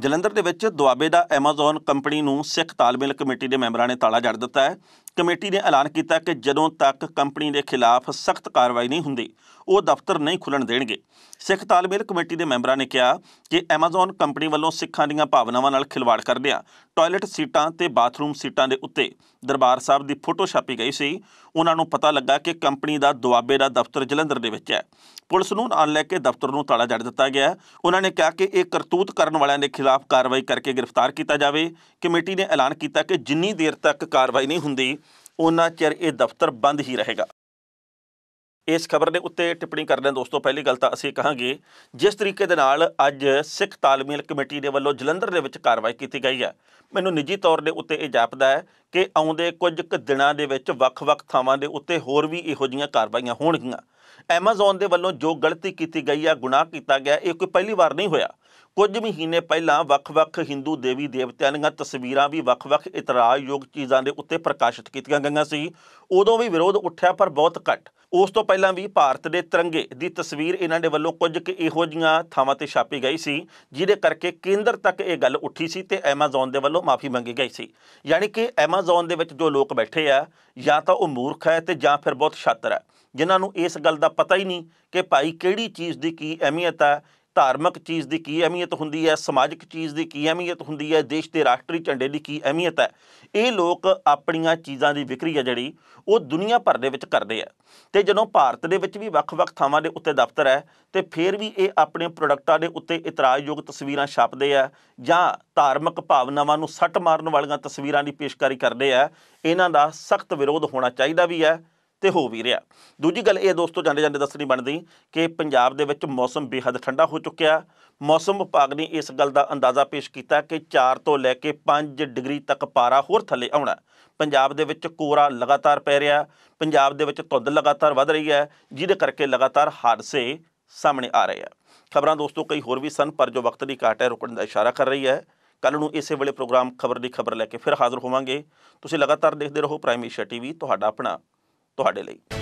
S1: ਜਲੰਧਰ ਦੇ ਵਿੱਚ ਦੁਆਬੇ ਦਾ Amazon ਕੰਪਨੀ ਨੂੰ ਸਿੱਖ ਤਾਲਮੇਲ ਕਮੇਟੀ ਦੇ ਮੈਂਬਰਾਂ ਨੇ ਤਾਲਾ ਜੜ ਦਿੱਤਾ ਹੈ ਕਮੇਟੀ ਨੇ ਐਲਾਨ ਕੀਤਾ ਕਿ ਜਦੋਂ ਤੱਕ ਕੰਪਨੀ ਦੇ ਖਿਲਾਫ ਸਖਤ ਕਾਰਵਾਈ ਨਹੀਂ ਹੁੰਦੀ ਉਹ ਦਫ਼ਤਰ ਨਹੀਂ ਖੁੱਲਣ ਦੇਣਗੇ ਸਿੱਖ ਤਾਲਮੇਲ ਕਮੇਟੀ ਦੇ ਮੈਂਬਰਾਂ ਨੇ ਕਿਹਾ ਕਿ Amazon ਕੰਪਨੀ ਵੱਲੋਂ ਸਿੱਖਾਂ ਦੀਆਂ ਭਾਵਨਾਵਾਂ ਨਾਲ ਖਿਲਵਾੜ ਕਰਦਿਆਂ ਟਾਇਲਟ ਸੀਟਾਂ ਤੇ ਬਾਥਰੂਮ ਸੀਟਾਂ ਦੇ ਉੱਤੇ ਦਰਬਾਰ ਸਾਹਿਬ ਦੀ ਫੋਟੋ ਛਾਪੀ ਗਈ ਸੀ ਉਹਨਾਂ ਨੂੰ ਪਤਾ ਲੱਗਾ ਕਿ ਕੰਪਨੀ ਦਾ ਦੁਆਬੇ ਦਾ ਦਫ਼ਤਰ ਜਲੰਧਰ ਦੇ ਵਿੱਚ ਹੈ ਪੁਲਿਸ ਨੂੰ ਨਾਲ ਲੈ ਕੇ ਦਫ਼ਤਰ ਨੂੰ ਤਾਲਾ ਜੜ ਦਿੱਤਾ ਗਿਆ ਉਹਨਾਂ ਨੇ ਕਿਹਾ ਕਿ ਇਹ ਕਰਤੂਤ ਕਰਨ ਵਾਲਿਆਂ ਦੇ ਖਿਲਾਫ ਕਾਰਵਾਈ ਕਰਕੇ ਗ੍ਰਿਫਤਾਰ ਕੀਤਾ ਜਾਵੇ ਕਮੇਟੀ ਨੇ ਐਲਾਨ ਕੀਤਾ ਕਿ ਜਿੰਨੀ ਦੇਰ ਤੱਕ ਕਾਰਵਾਈ ਨਹੀਂ ਹੁੰਦੀ ਉਹਨਾਂ ਚਿਰ ਇਹ ਦਫ਼ਤਰ ਬੰਦ ਹੀ ਰਹੇਗਾ ਇਸ ਖਬਰ ਦੇ ਉੱਤੇ ਟਿੱਪਣੀ ਕਰਦੇ ਹਾਂ ਦੋਸਤੋ ਪਹਿਲੀ ਗੱਲ ਤਾਂ ਅਸੀਂ ਕਹਾਂਗੇ ਜਿਸ ਤਰੀਕੇ ਦੇ ਨਾਲ ਅੱਜ ਸਿੱਖ ਤਾਲਮੇਲ ਕਮੇਟੀ ਦੇ ਵੱਲੋਂ ਜਲੰਧਰ ਦੇ ਵਿੱਚ ਕਾਰਵਾਈ ਕੀਤੀ ਗਈ ਹੈ ਮੈਨੂੰ ਨਿੱਜੀ ਤੌਰ ਦੇ ਉੱਤੇ ਇਹ ਜਾਪਦਾ ਹੈ ਕਿ ਆਉਂਦੇ ਕੁਝ ਕੁ ਦਿਨਾਂ ਦੇ ਵਿੱਚ ਵੱਖ-ਵੱਖ ਥਾਵਾਂ ਦੇ ਉੱਤੇ ਹੋਰ ਵੀ ਇਹੋ ਜਿਹੀਆਂ ਕਾਰਵਾਈਆਂ ਹੋਣਗੀਆਂ ਐਮਾਜ਼ਨ ਦੇ ਵੱਲੋਂ ਜੋ ਗਲਤੀ ਕੀਤੀ ਗਈ ਹੈ ਗੁਨਾਹ ਕੀਤਾ ਗਿਆ ਇਹ ਕੋਈ ਪਹਿਲੀ ਵਾਰ ਨਹੀਂ ਹੋਇਆ ਕੁਝ ਮਹੀਨੇ ਪਹਿਲਾਂ ਵੱਖ-ਵੱਖ Hindu ਦੇਵੀ ਦੇਵਤਿਆਂ ਦੀਆਂ ਤਸਵੀਰਾਂ ਵੀ ਵੱਖ-ਵੱਖ ਇਤਰਾਜ਼ਯੋਗ ਚੀਜ਼ਾਂ ਦੇ ਉੱਤੇ ਪ੍ਰਕਾਸ਼ਿਤ ਕੀਤੀਆਂ ਗਈਆਂ ਸੀ ਉਦੋਂ ਵੀ ਵਿਰੋਧ ਉੱਠਿਆ ਪਰ ਬਹੁਤ ਘੱਟ ਉਸ ਤੋਂ ਪਹਿਲਾਂ ਵੀ ਭਾਰਤ ਦੇ ਤਿਰੰਗੇ ਦੀ ਤਸਵੀਰ ਇਹਨਾਂ ਦੇ ਵੱਲੋਂ ਕੁਝ ਕਿ ਇਹੋ ਜੀਆਂ ਥਾਵਾਂ ਤੇ ਛਾਪੀ ਗਈ ਸੀ ਜਿਹਦੇ ਕਰਕੇ ਕੇਂਦਰ ਤੱਕ ਇਹ ਗੱਲ ਉੱਠੀ ਸੀ ਤੇ ਐਮਾਜ਼ਨ ਦੇ ਵੱਲੋਂ ਮਾਫੀ ਮੰਗੀ ਗਈ ਸੀ ਯਾਨੀ ਕਿ ਐਮਾਜ਼ਨ ਦੇ ਵਿੱਚ ਜੋ ਲੋਕ ਬੈਠੇ ਆ ਜਾਂ ਤਾਂ ਉਹ ਮੂਰਖ ਹੈ ਤੇ ਜਾਂ ਫਿਰ ਬਹੁਤ ਛਾਤਰ ਹੈ ਜਿਨ੍ਹਾਂ ਨੂੰ ਇਸ ਗੱਲ ਦਾ ਪਤਾ ਹੀ ਨਹੀਂ ਕਿ ਭਾਈ ਕਿਹੜੀ ਚੀਜ਼ ਦੀ ਕੀ ਅਹਿਮੀਅਤ ਹੈ ਧਾਰਮਿਕ ਚੀਜ਼ ਦੀ ਕੀ ਅਹਿਮੀਅਤ ਹੁੰਦੀ ਹੈ ਸਮਾਜਿਕ ਚੀਜ਼ ਦੀ ਕੀ ਅਹਿਮੀਅਤ ਹੁੰਦੀ ਹੈ ਦੇਸ਼ ਦੇ ਰਾਸ਼ਟਰੀ ਝੰਡੇ ਦੀ ਕੀ ਅਹਿਮੀਅਤ ਹੈ ਇਹ ਲੋਕ ਆਪਣੀਆਂ ਚੀਜ਼ਾਂ ਦੀ ਵਿਕਰੀ ਹੈ ਜਿਹੜੀ ਉਹ ਦੁਨੀਆ ਭਰ ਦੇ ਵਿੱਚ ਕਰਦੇ ਆ ਤੇ ਜਦੋਂ ਭਾਰਤ ਦੇ ਵਿੱਚ ਵੀ ਵੱਖ-ਵੱਖ ਥਾਵਾਂ ਦੇ ਉੱਤੇ ਦਫ਼ਤਰ ਹੈ ਤੇ ਫਿਰ ਵੀ ਇਹ ਆਪਣੇ ਪ੍ਰੋਡਕਟਾਂ ਦੇ ਉੱਤੇ ਇਤਰਾਜ਼ਯੋਗ ਤਸਵੀਰਾਂ ਛਾਪਦੇ ਆ ਜਾਂ ਧਾਰਮਿਕ ਭਾਵਨਾਵਾਂ ਨੂੰ ਸੱਟ ਮਾਰਨ ਵਾਲੀਆਂ ਤਸਵੀਰਾਂ ਦੀ ਪੇਸ਼ਕਾਰੀ ਕਰਦੇ ਆ ਇਹਨਾਂ ਦਾ ਸਖਤ ਵਿਰੋਧ ਹੋਣਾ ਚਾਹੀਦਾ ਵੀ ਹੈ ਤੇ ਹੋ ਵੀ ਰਿਹਾ ਦੂਜੀ ਗੱਲ ਇਹ ਦੋਸਤੋ ਜਾਂਦੇ ਜਾਂਦੇ ਦੱਸਣੀ ਬਣਦੀ ਕਿ ਪੰਜਾਬ ਦੇ ਵਿੱਚ ਮੌਸਮ ਬੇहद ਠੰਡਾ ਹੋ ਚੁੱਕਿਆ ਮੌਸਮ ਵਿਭਾਗ ਨੇ ਇਸ ਗੱਲ ਦਾ ਅੰਦਾਜ਼ਾ ਪੇਸ਼ ਕੀਤਾ ਕਿ 4 ਤੋਂ ਲੈ ਕੇ 5 ਡਿਗਰੀ ਤੱਕ ਪਾਰਾ ਹੋਰ ਥੱਲੇ ਆਉਣਾ ਪੰਜਾਬ ਦੇ ਵਿੱਚ ਕੋਰਾ ਲਗਾਤਾਰ ਪੈ ਰਿਹਾ ਪੰਜਾਬ ਦੇ ਵਿੱਚ ਧੁੰਦ ਲਗਾਤਾਰ ਵੱਧ ਰਹੀ ਹੈ ਜਿਹਦੇ ਕਰਕੇ ਲਗਾਤਾਰ ਹਾਦਸੇ ਸਾਹਮਣੇ ਆ ਰਹੇ ਆ ਖਬਰਾਂ ਦੋਸਤੋ ਕਈ ਹੋਰ ਵੀ ਸਨ ਪਰ ਜੋ ਵਕਤ ਦੀ ਘਾਟ ਹੈ ਰੁਕਣ ਦਾ ਇਸ਼ਾਰਾ ਕਰ ਰਹੀ ਹੈ ਕੱਲ ਨੂੰ ਇਸੇ ਵੇਲੇ ਪ੍ਰੋਗਰਾਮ ਖਬਰ ਦੀ ਖਬਰ ਲੈ ਕੇ ਫਿਰ ਹਾਜ਼ਰ ਹੋਵਾਂਗੇ ਤੁਸੀਂ ਲਗਾਤਾਰ ਦੇਖਦੇ ਰਹੋ ਪ੍ਰਾਈਮ ਏਸ਼ੀਆ ਟੀਵੀ ਤੁਹਾਡਾ ਆਪਣਾ ਤੁਹਾਡੇ ਲਈ